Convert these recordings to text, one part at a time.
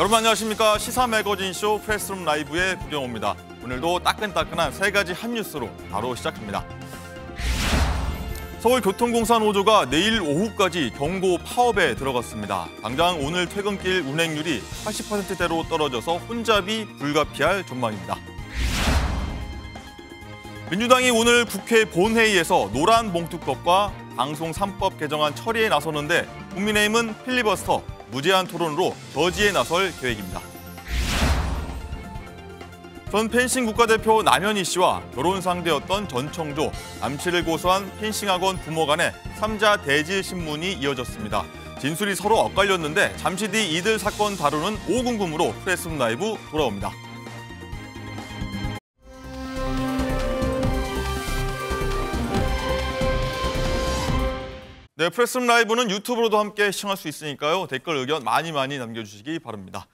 여러분 안녕하십니까 시사 매거진 쇼 프레스룸 라이브의 구경호입니다. 오늘도 따끈따끈한 세 가지 한 뉴스로 바로 시작합니다. 서울교통공사 노조가 내일 오후까지 경고 파업에 들어갔습니다. 당장 오늘 퇴근길 운행률이 80%대로 떨어져서 혼잡이 불가피할 전망입니다. 민주당이 오늘 국회 본회의에서 노란 봉투법과 방송 3법 개정안 처리에 나섰는데 국민의힘은 필리버스터 무제한 토론으로 저지에 나설 계획입니다. 전 펜싱 국가대표 남현희 씨와 결혼 상대였던 전청조, 남 씨를 고소한 펜싱학원 부모 간의 3자 대질 신문이 이어졌습니다. 진술이 서로 엇갈렸는데 잠시 뒤 이들 사건 다루는 5궁금으로 프레스 라이브 돌아옵니다. 네, 프레스 룸 라이브는 유튜브로도 함께 시청할 수 있으니까요. 댓글 의견 많이 많이 남겨주시기 바랍니다.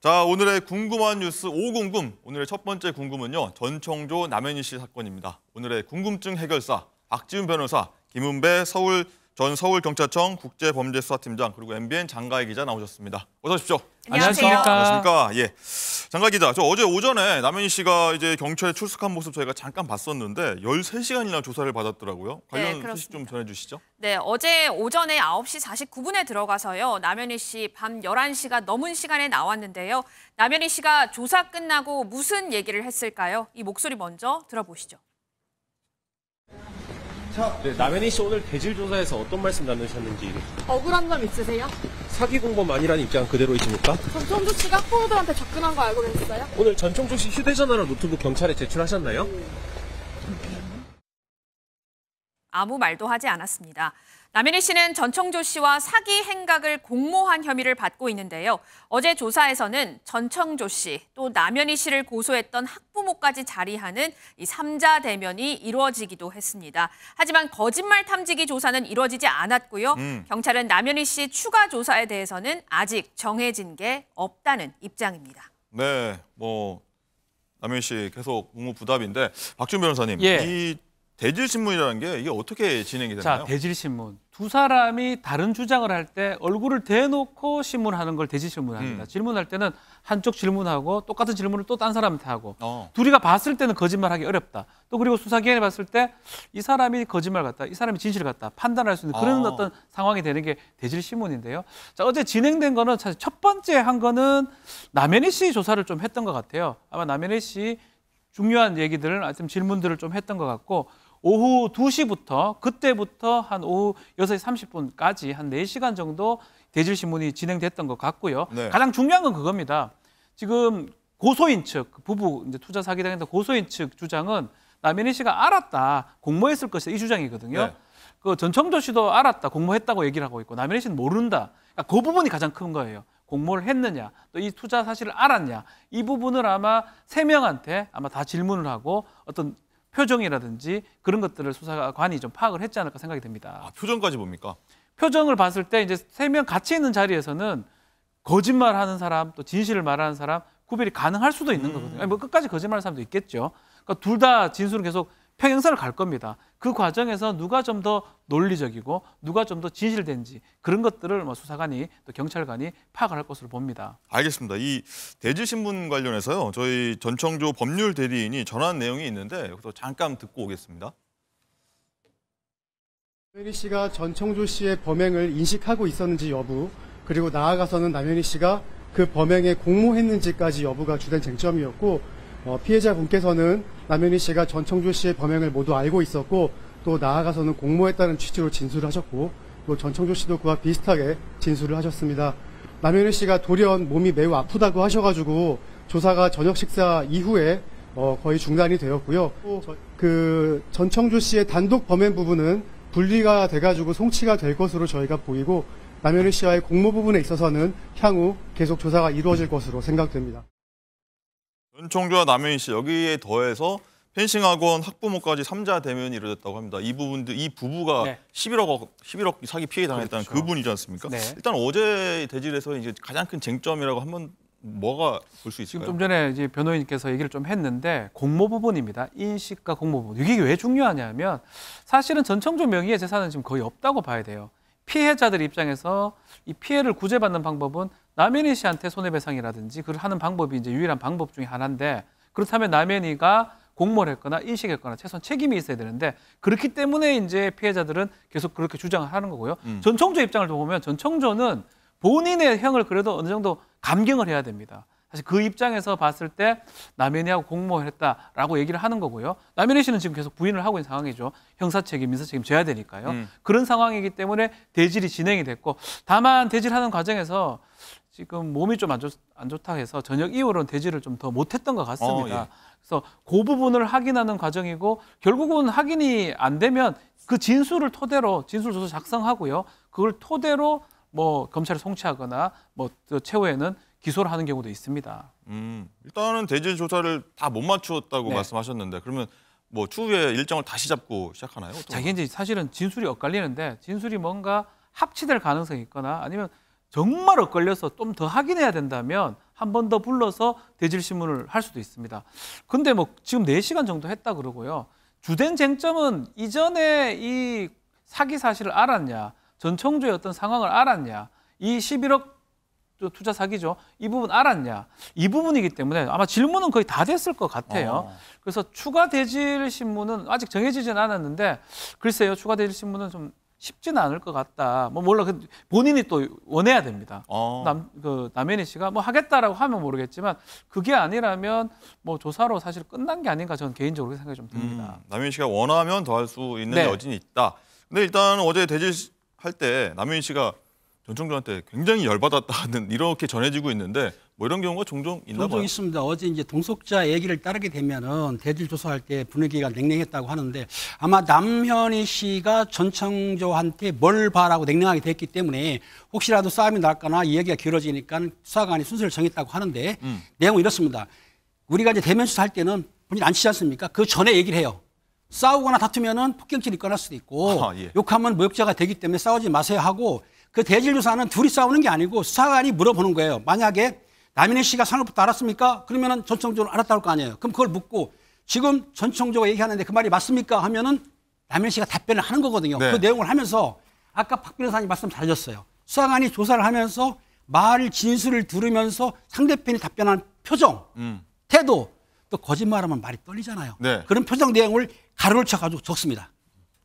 자, 오늘의 궁금한 뉴스 5궁금. 오늘의 첫 번째 궁금은요. 전청조 남현희 씨 사건입니다. 오늘의 궁금증 해결사 박지훈 변호사, 김은배 서울 전 서울경찰청 국제범죄수사팀장 그리고 MBN 장가희 기자 나오셨습니다. 어서 오십시오. 안녕하세요. 안녕하십니까. 예. 장가희 기자, 저 어제 오전에 남현희 씨가 이제 경찰에 출석한 모습 저희가 잠깐 봤었는데 13시간이나 조사를 받았더라고요. 네, 관련 네, 소식 좀 전해주시죠. 네, 어제 오전에 9시 49분에 들어가서요. 남현희 씨 밤 11시가 넘은 시간에 나왔는데요. 남현희 씨가 조사 끝나고 무슨 얘기를 했을까요? 이 목소리 먼저 들어보시죠. 네, 남현희 씨 오늘 대질 조사에서 어떤 말씀 나누셨는지 억울한 점 있으세요? 사기 공범 아니라는 입장 그대로이십니까? 전총조 씨가 학부모들한테 접근한 거 알고 계셨어요? 오늘 전총조 씨휴대전화나 노트북 경찰에 제출하셨나요? 네. 아무 말도 하지 않았습니다. 남윤희 씨는 전청조 씨와 사기 행각을 공모한 혐의를 받고 있는데요. 어제 조사에서는 전청조 씨, 또남현희 씨를 고소했던 학부모까지 자리하는 이 3자 대면이 이루어지기도 했습니다. 하지만 거짓말 탐지기 조사는 이루어지지 않았고요. 음. 경찰은 남현희씨 추가 조사에 대해서는 아직 정해진 게 없다는 입장입니다. 네, 뭐남현희씨 계속 공무 부담인데 박준 변호사님, 예. 이 대질신문이라는 게 이게 어떻게 진행이 되나요? 자, 대질신문. 두 사람이 다른 주장을 할 때 얼굴을 대놓고 신문하는 걸 대지 신문합니다. 음. 질문할 때는 한쪽 질문하고 똑같은 질문을 또 딴 사람한테 하고 어. 둘이가 봤을 때는 거짓말하기 어렵다. 또 그리고 수사기관에 봤을 때 이 사람이 거짓말 같다, 이 사람이 진실 같다 판단할 수 있는 그런 어. 떤 상황이 되는 게 대질 신문인데요. 자 어제 진행된 거는 사실 첫 번째 한 거는 남현희 씨 조사를 좀 했던 것 같아요. 아마 남현희 씨 중요한 얘기들을, 하여튼 질문들을 좀 했던 것 같고 오후 2시부터 그때부터 한 오후 6시 30분까지 한 4시간 정도 대질신문이 진행됐던 것 같고요. 네. 가장 중요한 건 그겁니다. 지금 고소인 측 부부 이제 투자 사기당했던 고소인 측 주장은 남현희 씨가 알았다 공모했을 것이다 이 주장이거든요. 네. 그 전청조 씨도 알았다 공모했다고 얘기를 하고 있고 남현희 씨는 모른다. 그러니까 그 부분이 가장 큰 거예요. 공모를 했느냐 또 이 투자 사실을 알았냐 이 부분을 아마 세 명한테 아마 다 질문을 하고 어떤 표정이라든지 그런 것들을 수사관이 좀 파악을 했지 않을까 생각이 됩니다. 아, 표정까지 뭡니까? 표정을 봤을 때 이제 세 명 같이 있는 자리에서는 거짓말하는 사람 또 진실을 말하는 사람 구별이 가능할 수도 있는 음. 거거든요. 아니, 뭐 끝까지 거짓말하는 사람도 있겠죠. 그러니까 둘다 진술은 계속 평행선을 갈 겁니다. 그 과정에서 누가 좀 더 논리적이고 누가 좀 더 진실된지 그런 것들을 뭐 수사관이 또 경찰관이 파악할 것으로 봅니다. 알겠습니다. 이 대지 신문 관련해서요. 저희 전청조 법률 대리인이 전한 내용이 있는데 그것도 잠깐 듣고 오겠습니다. 남현희 씨가 전청조 씨의 범행을 인식하고 있었는지 여부 그리고 나아가서는 남현희 씨가 그 범행에 공모했는지까지 여부가 주된 쟁점이었고 어, 피해자분께서는 남현희 씨가 전청주 씨의 범행을 모두 알고 있었고 또 나아가서는 공모했다는 취지로 진술을 하셨고 또 전청주 씨도 그와 비슷하게 진술을 하셨습니다. 남현희 씨가 돌연 몸이 매우 아프다고 하셔가지고 조사가 저녁 식사 이후에 어, 거의 중단이 되었고요. 그 전청주 씨의 단독 범행 부분은 분리가 돼가지고 송치가 될 것으로 저희가 보이고 남현희 씨와의 공모 부분에 있어서는 향후 계속 조사가 이루어질 것으로 생각됩니다. 전총주와 남현희 씨 여기에 더해서 펜싱 학원 학부모까지 삼자 대면이 이루어졌다고 합니다. 이 부분도 이 부부가 네. 11억 11억 사기 피해 당했다는 그렇죠. 그분이지 않습니까? 네. 일단 어제 대질에서 이제 가장 큰 쟁점이라고 한번 뭐가 볼 수 있을까요? 지금 좀 전에 이제 변호인께서 얘기를 좀 했는데 공모 부분입니다. 인식과 공모 부분. 이게 왜 중요하냐면 사실은 전청주 명의의 재산은 지금 거의 없다고 봐야 돼요. 피해자들 입장에서 이 피해를 구제받는 방법은 남현희 씨한테 손해배상이라든지 그걸 하는 방법이 이제 유일한 방법 중에 하나인데 그렇다면 남현희가 공모를 했거나 인식했거나 최소한 책임이 있어야 되는데 그렇기 때문에 이제 피해자들은 계속 그렇게 주장을 하는 거고요. 음. 전청조 입장을 보면 전청조는 본인의 형을 그래도 어느 정도 감경을 해야 됩니다. 사실 그 입장에서 봤을 때 남현희하고 공모했다라고 얘기를 하는 거고요. 남현희 씨는 지금 계속 부인을 하고 있는 상황이죠. 형사 책임, 민사 책임 져야 되니까요. 음. 그런 상황이기 때문에 대질이 진행이 됐고 다만 대질하는 과정에서 지금 몸이 좀안안 좋다 해서 저녁 이후로는 대지를 좀 더 못했던 것 같습니다. 어, 예. 그래서 그 부분을 확인하는 과정이고 결국은 확인이 안 되면 그 진술을 토대로 진술 조서 작성하고요. 그걸 토대로 뭐 검찰에 송치하거나 뭐 최후에는 기소를 하는 경우도 있습니다. 음, 일단은 대질 조사를 다 못 맞추었다고 네. 말씀하셨는데 그러면 뭐 추후에 일정을 다시 잡고 시작하나요? 자, 이제 사실은 진술이 엇갈리는데 진술이 뭔가 합치될 가능성이 있거나 아니면 정말 엇갈려서 좀 더 확인해야 된다면 한 번 더 불러서 대질신문을 할 수도 있습니다. 근데 뭐 지금 4시간 정도 했다 그러고요. 주된 쟁점은 이전에 이 사기 사실을 알았냐, 전청주의 어떤 상황을 알았냐, 이 11억 투자 사기죠. 이 부분 알았냐. 이 부분이기 때문에 아마 질문은 거의 다 됐을 것 같아요. 어. 그래서 추가 대질 신문은 아직 정해지진 않았는데 글쎄요. 추가 대질 신문은 좀 쉽지는 않을 것 같다. 뭐 몰라 그 본인이 또 원해야 됩니다. 어. 남그 남현희 씨가 뭐 하겠다라고 하면 모르겠지만 그게 아니라면 뭐 조사로 사실 끝난 게 아닌가 저는 개인적으로 생각이 좀 듭니다. 음, 남현희 씨가 원하면 더 할 수 있는 네. 여진이 있다. 근데 일단 어제 대질 할 때 남현희 씨가 전청조한테 굉장히 열받았다는 이렇게 전해지고 있는데 뭐 이런 경우가 종종 있나 종종 있습니다. 어제 이제 동석자 얘기를 따르게 되면은 대질 조사할 때 분위기가 냉랭했다고 하는데 아마 남현희 씨가 전청조한테 뭘 봐라고 냉랭하게 됐기 때문에 혹시라도 싸움이 날까나 이야기가 길어지니까 수사관이 순서를 정했다고 하는데 음. 내용은 이렇습니다. 우리가 이제 대면 수사할 때는 본인 기안 치지 않습니까? 그 전에 얘기를 해요. 싸우거나 다투면은 폭행죄를 입건할 수도 있고 아, 예. 욕하면 모욕자가 되기 때문에 싸우지 마세요 하고 그 대질조사는 둘이 싸우는 게 아니고 수사관이 물어보는 거예요. 만약에 남인혜 씨가 상업부터 알았습니까? 그러면은 전청조는 알았다고 할 거 아니에요. 그럼 그걸 묻고 지금 전청조가 얘기하는데 그 말이 맞습니까? 하면은 남인혜 씨가 답변을 하는 거거든요. 네. 그 내용을 하면서 아까 박 변호사님 말씀 잘하셨어요. 수사관이 조사를 하면서 말 진술을 들으면서 상대편이 답변한 표정, 음. 태도, 또 거짓말하면 말이 떨리잖아요. 네. 그런 표정 내용을 가로를 쳐가지고 적습니다.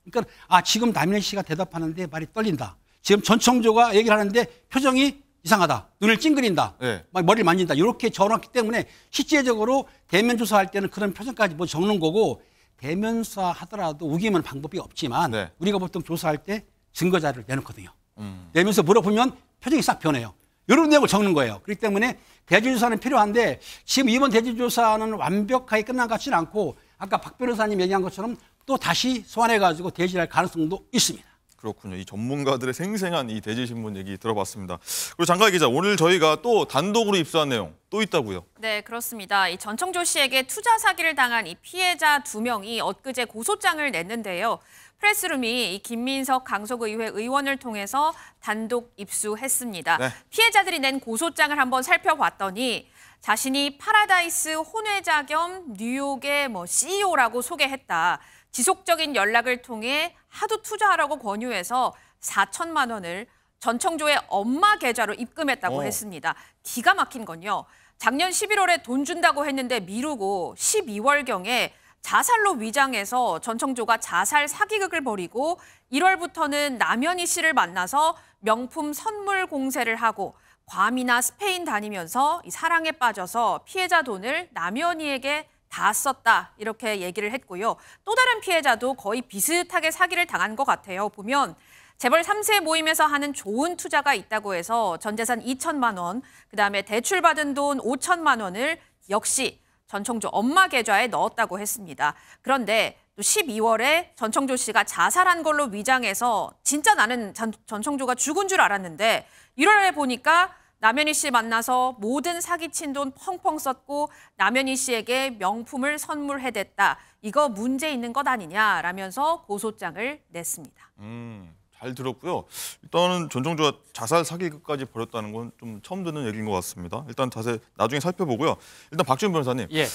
그러니까 아 지금 남인혜 씨가 대답하는데 말이 떨린다. 지금 전청조가 얘기를 하는데 표정이 이상하다. 눈을 찡그린다. 네. 막 머리를 만진다. 이렇게 저어놨기 때문에 실제적으로 대면 조사할 때는 그런 표정까지 뭐 적는 거고 대면 사 하더라도 우기면 방법이 없지만 네. 우리가 보통 조사할 때 증거 자료를 내놓거든요. 음. 내면서 물어보면 표정이 싹 변해요. 이런 내용을 적는 거예요. 그렇기 때문에 대질조사는 필요한데 지금 이번 대질조사는 완벽하게 끝난 것 같지는 않고 아까 박 변호사님 얘기한 것처럼 또 다시 소환해가지고 대질할 가능성도 있습니다. 그렇군요. 이 전문가들의 생생한 이 대지신문 얘기 들어봤습니다. 그리고 장가 기자, 오늘 저희가 또 단독으로 입수한 내용 또 있다고요? 네, 그렇습니다. 이 전청조 씨에게 투자 사기를 당한 이 피해자 두 명이 엊그제 고소장을 냈는데요. 프레스룸이 이 김민석 강서의회 의원을 통해서 단독 입수했습니다. 네. 피해자들이 낸 고소장을 한번 살펴봤더니 자신이 파라다이스 혼외자 겸 뉴욕의 뭐 CEO라고 소개했다. 지속적인 연락을 통해 하도 투자하라고 권유해서 4천만 원을 전청조의 엄마 계좌로 입금했다고 어. 했습니다. 기가 막힌 건요. 작년 11월에 돈 준다고 했는데 미루고 12월경에 자살로 위장해서 전청조가 자살 사기극을 벌이고 1월부터는 남연희 씨를 만나서 명품 선물 공세를 하고 괌이나 스페인 다니면서 사랑에 빠져서 피해자 돈을 남연희에게 다 썼다 이렇게 얘기를 했고요. 또 다른 피해자도 거의 비슷하게 사기를 당한 것 같아요. 보면 재벌 3세 모임에서 하는 좋은 투자가 있다고 해서 전재산 2천만 원, 그다음에 대출받은 돈 5천만 원을 역시 전청조 엄마 계좌에 넣었다고 했습니다. 그런데 또 12월에 전청조 씨가 자살한 걸로 위장해서 진짜 나는 전청조가 죽은 줄 알았는데 1월에 보니까 남현희 씨 만나서 모든 사기친 돈 펑펑 썼고 남현희 씨에게 명품을 선물해댔다. 이거 문제 있는 것 아니냐라면서 고소장을 냈습니다. 음, 잘 들었고요. 일단은 전종조가 자살 사기까지 벌였다는 건 좀 처음 듣는 얘기인 것 같습니다. 일단 자세 나중에 살펴보고요. 일단 박준 변호사님. 예.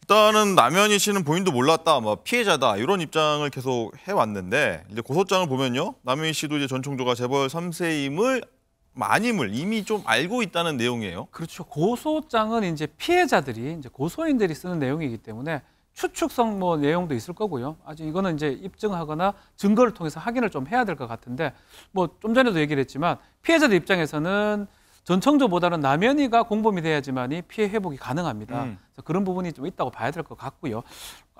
일단은 남현희 씨는 본인도 몰랐다, 뭐 피해자다 이런 입장을 계속 해왔는데 이제 고소장을 보면요, 남현희 씨도 이제 전총조가 재벌 3세임을 많님을 이미 좀 알고 있다는 내용이에요. 그렇죠. 고소장은 이제 피해자들이 이제 고소인들이 쓰는 내용이기 때문에 추측성 뭐 내용도 있을 거고요. 아직 이거는 이제 입증하거나 증거를 통해서 확인을 좀 해야 될 것 같은데 뭐 좀 전에도 얘기를 했지만 피해자들 입장에서는 전청조보다는 남연이가 공범이 돼야지만이 피해 회복이 가능합니다. 음. 그런 부분이 좀 있다고 봐야 될 것 같고요.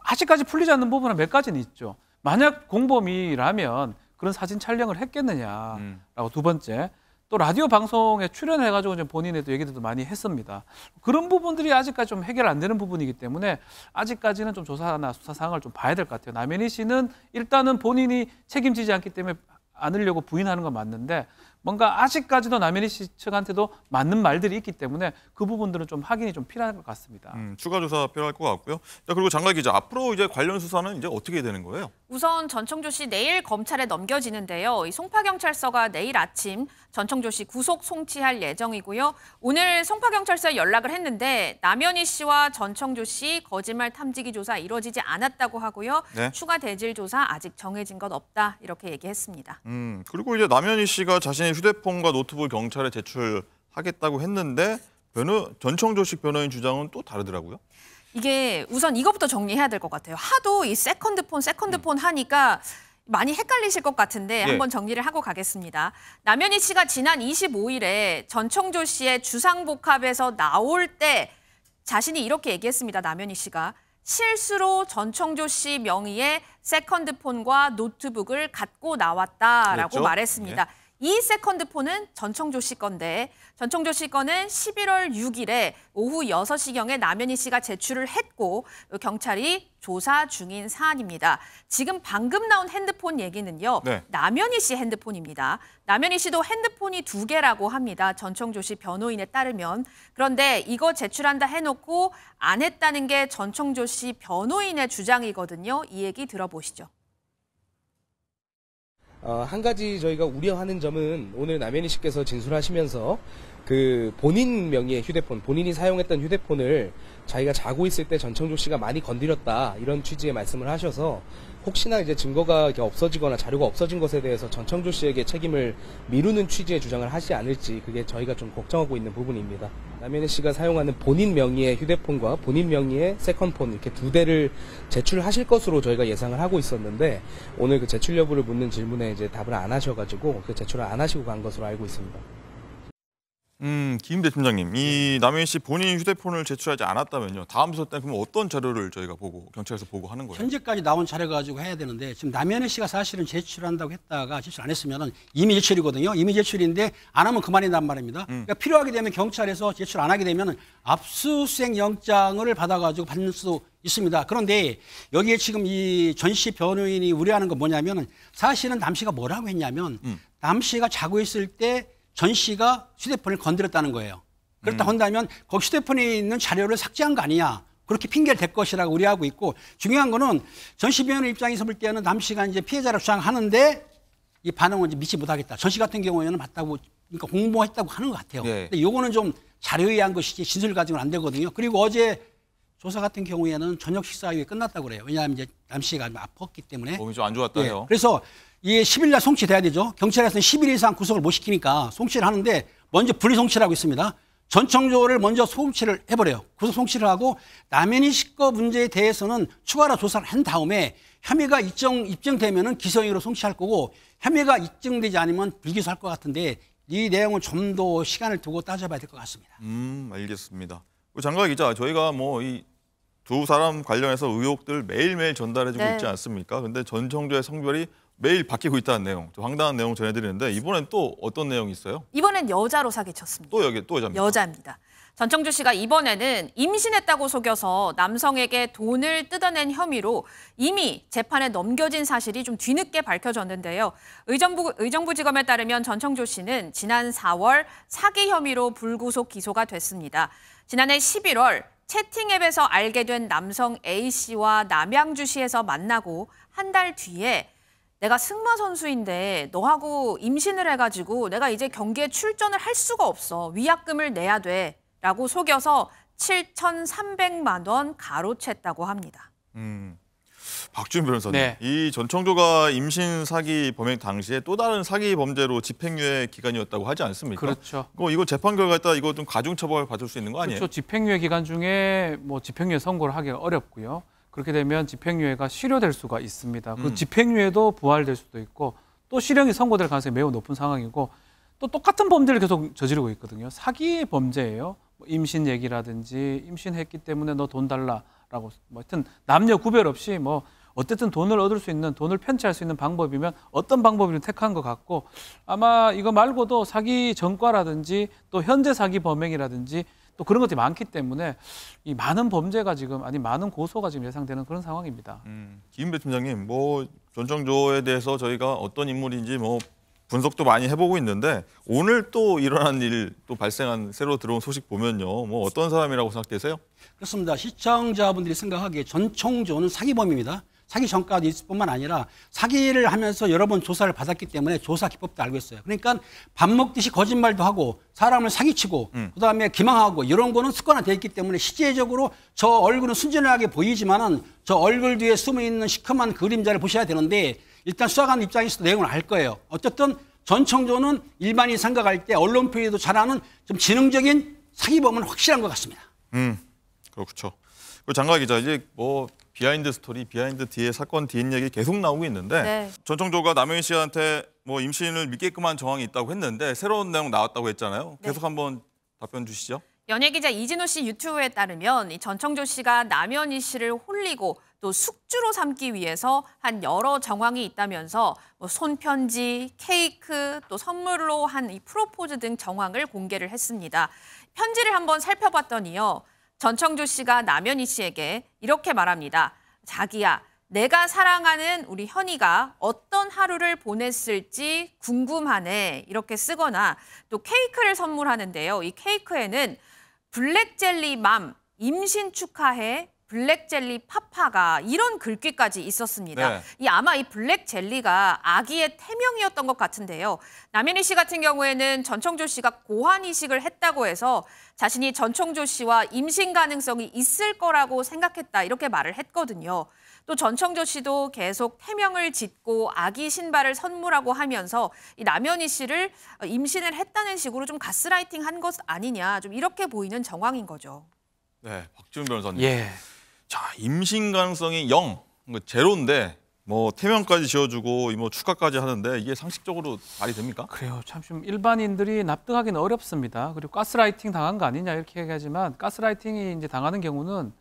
아직까지 풀리지 않는 부분은 몇 가지는 있죠. 만약 공범이라면 그런 사진 촬영을 했겠느냐라고 음. 두 번째. 또 라디오 방송에 출연해가지고 좀본인에도 얘기들도 많이 했습니다. 그런 부분들이 아직까지 좀 해결 안 되는 부분이기 때문에 아직까지는 좀 조사나 수사 사항을 좀 봐야 될 것 같아요. 남현희 씨는 일단은 본인이 책임지지 않기 때문에 안으려고 부인하는 건 맞는데 뭔가 아직까지도 남현희 씨 측한테도 맞는 말들이 있기 때문에 그 부분들은 좀 확인이 좀 필요할 것 같습니다. 음, 추가 조사 필요할 것 같고요. 자, 그리고 장관 기자 앞으로 이제 관련 수사는 이제 어떻게 되는 거예요? 우선 전청조 씨 내일 검찰에 넘겨지는데요. 이 송파경찰서가 내일 아침 전청조 씨 구속 송치할 예정이고요. 오늘 송파경찰서에 연락을 했는데 남현희 씨와 전청조 씨 거짓말 탐지기 조사 이루어지지 않았다고 하고요. 네. 추가 대질 조사 아직 정해진 건 없다 이렇게 얘기했습니다. 음, 그리고 이제 남현희 씨가 자신의 피해자 휴대폰과 노트북을 경찰에 제출하겠다고 했는데 변호 전청조식 변호인 주장은 또 다르더라고요. 이게 우선 이것부터 정리해야 될 것 같아요. 하도 이 세컨드폰 세컨드폰 음. 하니까 많이 헷갈리실 것 같은데 예. 한번 정리를 하고 가겠습니다. 남현희 씨가 지난 25일에 전청조 씨의 주상복합에서 나올 때 자신이 이렇게 얘기했습니다. 남현희 씨가 실수로 전청조 씨 명의의 세컨드폰과 노트북을 갖고 나왔다라고 그랬죠? 말했습니다. 예. 이 세컨드폰은 전청조 씨 건데 전청조 씨 건은 11월 6일에 오후 6시경에 남현희 씨가 제출을 했고 경찰이 조사 중인 사안입니다. 지금 방금 나온 핸드폰 얘기는요. 네. 남현희 씨 핸드폰입니다. 남현희 씨도 핸드폰이 두 개라고 합니다. 전청조 씨 변호인에 따르면. 그런데 이거 제출한다 해놓고 안 했다는 게 전청조 씨 변호인의 주장이거든요. 이 얘기 들어보시죠. 어, 한 가지 저희가 우려하는 점은 오늘 남현희 씨께서 진술하시면서 그 본인 명의의 휴대폰, 본인이 사용했던 휴대폰을 자기가 자고 있을 때 전청조 씨가 많이 건드렸다 이런 취지의 말씀을 하셔서 혹시나 이제 증거가 없어지거나 자료가 없어진 것에 대해서 전청조 씨에게 책임을 미루는 취지의 주장을 하지 않을지 그게 저희가 좀 걱정하고 있는 부분입니다. 남현희 씨가 사용하는 본인 명의의 휴대폰과 본인 명의의 세컨폰 이렇게 두 대를 제출하실 것으로 저희가 예상을 하고 있었는데 오늘 그 제출 여부를 묻는 질문에 이제 답을 안 하셔가지고 그 제출을 안 하시고 간 것으로 알고 있습니다. 음, 김대 팀장님, 이 네. 남해인 씨 본인 휴대폰을 제출하지 않았다면요. 다음 수사 때 그럼 어떤 자료를 저희가 보고 경찰에서 보고 하는 거예요? 현재까지 나온 자료 가지고 해야 되는데 지금 남해인 씨가 사실은 제출한다고 했다가 제출 안 했으면은 이미 제출이거든요. 이미 제출인데 안 하면 그만이란 말입니다. 음. 그러니까 필요하게 되면 경찰에서 제출 안 하게 되면 압수수색 영장을 받아가지고 받는 수도 있습니다. 그런데 여기에 지금 이 전시 변호인이 우려하는 건 뭐냐면은 사실은 남 씨가 뭐라고 했냐면 음. 남 씨가 자고 있을 때전 씨가 휴대폰을 건드렸다는 거예요. 그렇다 음. 한다면 거기 휴대폰에 있는 자료를 삭제한 거 아니냐. 그렇게 핑계를 댈 것이라고 우려하고 있고 중요한 거는 전씨 변호인 입장에서 볼 때는 남 씨가 이제 피해자를 주장하는데 이 반응을 이제 믿지 못하겠다. 전 씨 같은 경우에는 맞다고 그러니까 공모했다고 하는 것 같아요. 네. 근데 요거는 좀 자료에 의한 것이지 진술 가지고는 안 되거든요. 그리고 어제 조사 같은 경우에는 저녁 식사 후에 끝났다고 그래요. 왜냐하면 이제 남 씨가 아팠기 때문에 몸이 좀 안 좋았다 예. 요 네. 그래서 이게 10일 날 송치돼야 되죠. 경찰에서는 10일 이상 구속을 못 시키니까 송치를 하는데 먼저 분리 송치를 하고 있습니다. 전청조를 먼저 송치를 해버려요. 구속 송치를 하고 남현희 식거 문제에 대해서는 추가로 조사를 한 다음에 혐의가 입증, 입증되면은 기소행위로 송치할 거고 혐의가 입증되지 않으면 불기소할 것 같은데 이 내용은 좀더 시간을 두고 따져봐야 될 것 같습니다. 음, 알겠습니다. 장관 기자, 저희가 뭐 이 두 사람 관련해서 의혹들 매일매일 전달해주고 네. 있지 않습니까? 근데 전청조의 성별이 매일 바뀌고 있다는 내용, 황당한 내용 전해드리는데 이번엔 또 어떤 내용이 있어요? 이번엔 여자로 사기쳤습니다. 또 여기 또 여자입니다. 여자입니다. 전청주 씨가 이번에는 임신했다고 속여서 남성에게 돈을 뜯어낸 혐의로 이미 재판에 넘겨진 사실이 좀 뒤늦게 밝혀졌는데요. 의정부, 의정부지검에 따르면 전청주 씨는 지난 4월 사기 혐의로 불구속 기소가 됐습니다. 지난해 11월 채팅앱에서 알게 된 남성 A씨와 남양주시에서 만나고 한 달 뒤에 내가 승마 선수인데 너하고 임신을 해가지고 내가 이제 경기에 출전을 할 수가 없어. 위약금을 내야 돼. 라고 속여서 7,300만 원 가로챘다고 합니다. 음. 박준 변호사님, 네. 이 전청조가 임신 사기 범행 당시에 또 다른 사기 범죄로 집행유예 기간이었다고 하지 않습니까? 그렇죠. 이 뭐 이거 재판 결과에 따라 이거 좀 가중처벌 받을 수 있는 거 아니에요? 그렇죠. 집행유예 기간 중에 뭐 집행유예 선고를 하기 어렵고요. 그렇게 되면 집행유예가 실효될 수가 있습니다. 그 음. 집행유예도 부활될 수도 있고 또 실형이 선고될 가능성이 매우 높은 상황이고 또 똑같은 범죄를 계속 저지르고 있거든요. 사기 범죄예요. 뭐 임신 얘기라든지 임신했기 때문에 너 돈 달라라고 뭐 하여튼 남녀 구별 없이 뭐 어쨌든 돈을 얻을 수 있는 돈을 편취할 수 있는 방법이면 어떤 방법이든 택한 것 같고 아마 이거 말고도 사기 전과라든지 또 현재 사기 범행이라든지 또 그런 것들이 많기 때문에 이 많은 범죄가 지금 아니 많은 고소가 지금 예상되는 그런 상황입니다. 음, 김배 팀장님, 뭐 전정조에 대해서 저희가 어떤 인물인지 뭐 분석도 많이 해보고 있는데 오늘 또 일어난 일, 또 발생한 새로 들어온 소식 보면요, 뭐 어떤 사람이라고 생각되세요? 그렇습니다. 시청자분들이 생각하기에 전청조는 사기범입니다. 사기 전과도 있을 뿐만 아니라 사기를 하면서 여러 번 조사를 받았기 때문에 조사 기법도 알고 있어요. 그러니까 밥 먹듯이 거짓말도 하고 사람을 사기치고 음. 그다음에 기망하고 이런 거는 습관화돼 있기 때문에 시제적으로 저 얼굴은 순진하게 보이지만은 저 얼굴 뒤에 숨어 있는 시커먼 그림자를 보셔야 되는데 일단 수사관 입장에서 도 내용을 알 거예요. 어쨌든 전청조는 일반인 생각할 때 언론 표현도 잘하는 좀 지능적인 사기범은 확실한 것 같습니다. 음, 그렇죠. 그 장가 기자 이제 뭐 비하인드 스토리, 비하인드 뒤에 사건 뒤인 얘기 계속 나오고 있는데 네. 전청조가 남영희 씨한테 뭐 임신을 믿게끔한 정황이 있다고 했는데 새로운 내용 나왔다고 했잖아요. 네. 계속 한번 답변 주시죠. 연예기자 이진호 씨 유튜브에 따르면 전청조 씨가 남현희 씨를 홀리고 또 숙주로 삼기 위해서 한 여러 정황이 있다면서 뭐 손편지, 케이크, 또 선물로 한 이 프로포즈 등 정황을 공개를 했습니다. 편지를 한번 살펴봤더니요. 전청조 씨가 남연희 씨에게 이렇게 말합니다. 자기야, 내가 사랑하는 우리 현이가 어떤 하루를 보냈을지 궁금하네. 이렇게 쓰거나 또 케이크를 선물하는데요. 이 케이크에는 블랙젤리맘 임신 축하해 블랙젤리 파파가 이런 글귀까지 있었습니다. 네. 이 아마 이 블랙젤리가 아기의 태명이었던 것 같은데요. 남인희 씨 같은 경우에는 전청조 씨가 고환 이식을 했다고 해서 자신이 전청조 씨와 임신 가능성이 있을 거라고 생각했다 이렇게 말을 했거든요. 또 전청조 씨도 계속 태명을 짓고 아기 신발을 선물하고 하면서 이 남현희 씨를 임신을 했다는 식으로 좀 가스라이팅 한것 아니냐 좀 이렇게 보이는 정황인 거죠. 네, 박지훈 변호사님. 예. 자, 임신 가능성이 0, 뭐 제로인데 뭐 태명까지 지어주고 뭐 축하까지 하는데 이게 상식적으로 말이 됩니까? 그래요. 참좀 일반인들이 납득하기는 어렵습니다. 그리고 가스라이팅 당한 거 아니냐 이렇게 얘기하지만 가스라이팅이 이제 당하는 경우는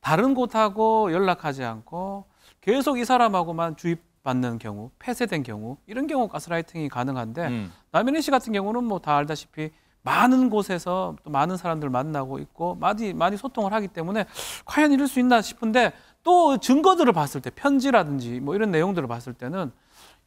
다른 곳하고 연락하지 않고 계속 이 사람하고만 주입받는 경우, 폐쇄된 경우 이런 경우 가스라이팅이 가능한데 음. 남현희 씨 같은 경우는 뭐 다 알다시피 많은 곳에서 또 많은 사람들 을 만나고 있고 많이 많이 소통을 하기 때문에 과연 이럴 수 있나 싶은데 또 증거들을 봤을 때 편지라든지 뭐 이런 내용들을 봤을 때는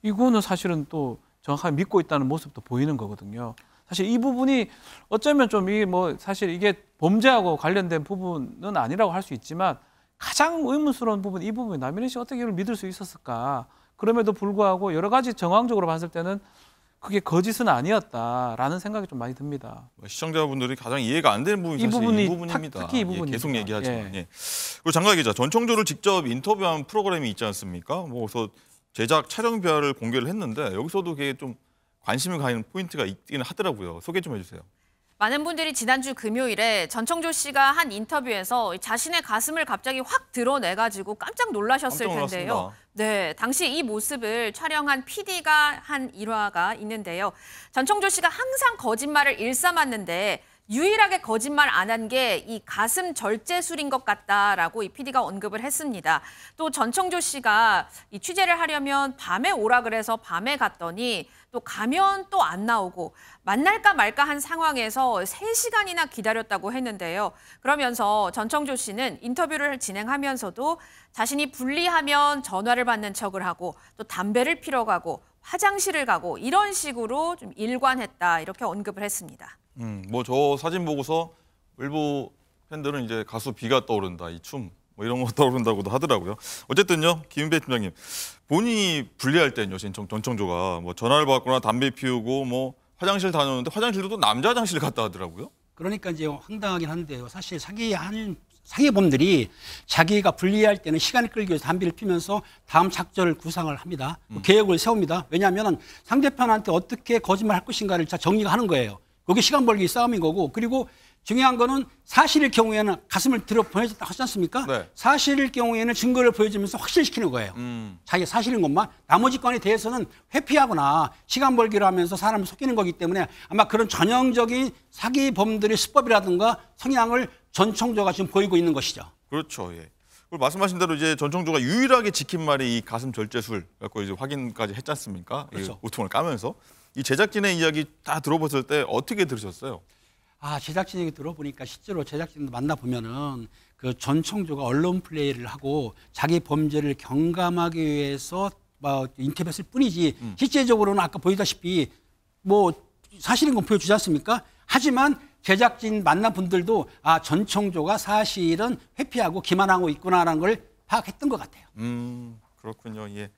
이거는 사실은 또 정확하게 믿고 있다는 모습도 보이는 거거든요. 사실 이 부분이 어쩌면 좀 이게 뭐 사실 이게 범죄하고 관련된 부분은 아니라고 할 수 있지만 가장 의문스러운 부분 이 부분이 남인희 씨 어떻게 이걸 믿을 수 있었을까? 그럼에도 불구하고 여러 가지 정황적으로 봤을 때는 그게 거짓은 아니었다라는 생각이 좀 많이 듭니다. 뭐 시청자분들이 가장 이해가 안 되는 부분이 이 부분이 이 부분입니다. 특히 이 부분 예, 계속 얘기하지만 예. 예. 그리고 장관 기자 전청조를 직접 인터뷰한 프로그램이 있지 않습니까? 뭐 그래서 제작 촬영 비화를 공개를 했는데 여기서도 그게 좀 관심을 가는 포인트가 있긴 하더라고요. 소개 좀 해주세요. 많은 분들이 지난주 금요일에 전청조 씨가 한 인터뷰에서 자신의 가슴을 갑자기 확 드러내가지고 깜짝 놀라셨을 깜짝 텐데요. 네, 당시 이 모습을 촬영한 PD가 한 일화가 있는데요. 전청조 씨가 항상 거짓말을 일삼았는데 유일하게 거짓말 안 한 게 이 가슴 절제술인 것 같다라고 이 PD가 언급을 했습니다. 또 전청조 씨가 이 취재를 하려면 밤에 오라 그래서 밤에 갔더니 또 가면 또 안 나오고 만날까 말까 한 상황에서 3시간이나 기다렸다고 했는데요. 그러면서 전청조 씨는 인터뷰를 진행하면서도 자신이 불리하면 전화를 받는 척을 하고 또 담배를 피러 가고 화장실을 가고 이런 식으로 좀 일관했다 이렇게 언급을 했습니다. 음, 뭐 저 사진 보고서 일부 팬들은 이제 가수 비가 떠오른다 이춤 뭐 이런 거 떠오른다고도 하더라고요. 어쨌든요, 김은배 팀장님 본인이 불리할 땐요 신청 전청조가 뭐 전화를 받거나 담배 피우고 뭐 화장실 다녔는데 화장실도 남자 화장실 갔다 하더라고요. 그러니까 이제 황당하긴 한데요. 사실 사기 한 사기범들이 자기가 불리할 때는 시간을 끌기 위해서 담배를 피면서 다음 작전을 구상을 합니다. 그 음. 계획을 세웁니다. 왜냐하면 상대편한테 어떻게 거짓말 할 것인가를 정리 하는 거예요. 그게 시간 벌기 싸움인 거고 그리고 중요한 거는 사실일 경우에는 가슴을 들어 보내줬다 하지 않습니까? 네. 사실일 경우에는 증거를 보여주면서 확실시키는 거예요. 음. 자기가 사실인 것만 나머지 건에 대해서는 회피하거나 시간 벌기로 하면서 사람을 속이는 거기 때문에 아마 그런 전형적인 사기범들의 수법이라든가 성향을 전청조가 지금 보이고 있는 것이죠. 그렇죠. 예. 그리고 말씀하신 대로 이제 전청조가 유일하게 지킨 말이 이 가슴 절제술 갖고 이제 확인까지 했지 않습니까? 그렇죠. 우통을 까면서 이 제작진의 이야기 다들어보을때 어떻게 들으셨어요? 아 제작진 에게 들어보니까 실제로 제작진도 만나보면은 그 전청조가 언론 플레이를 하고 자기 범죄를 경감하기 위해서 뭐 인터뷰했을 뿐이지 음. 실제적으로는 아까 보이다시피 뭐 사실인 건 보여주지 않습니까? 하지만 제작진 만나 분들도 아 전청조가 사실은 회피하고 기만하고 있구나라는 걸 파악했던 것 같아요. 음 그렇군요. 예.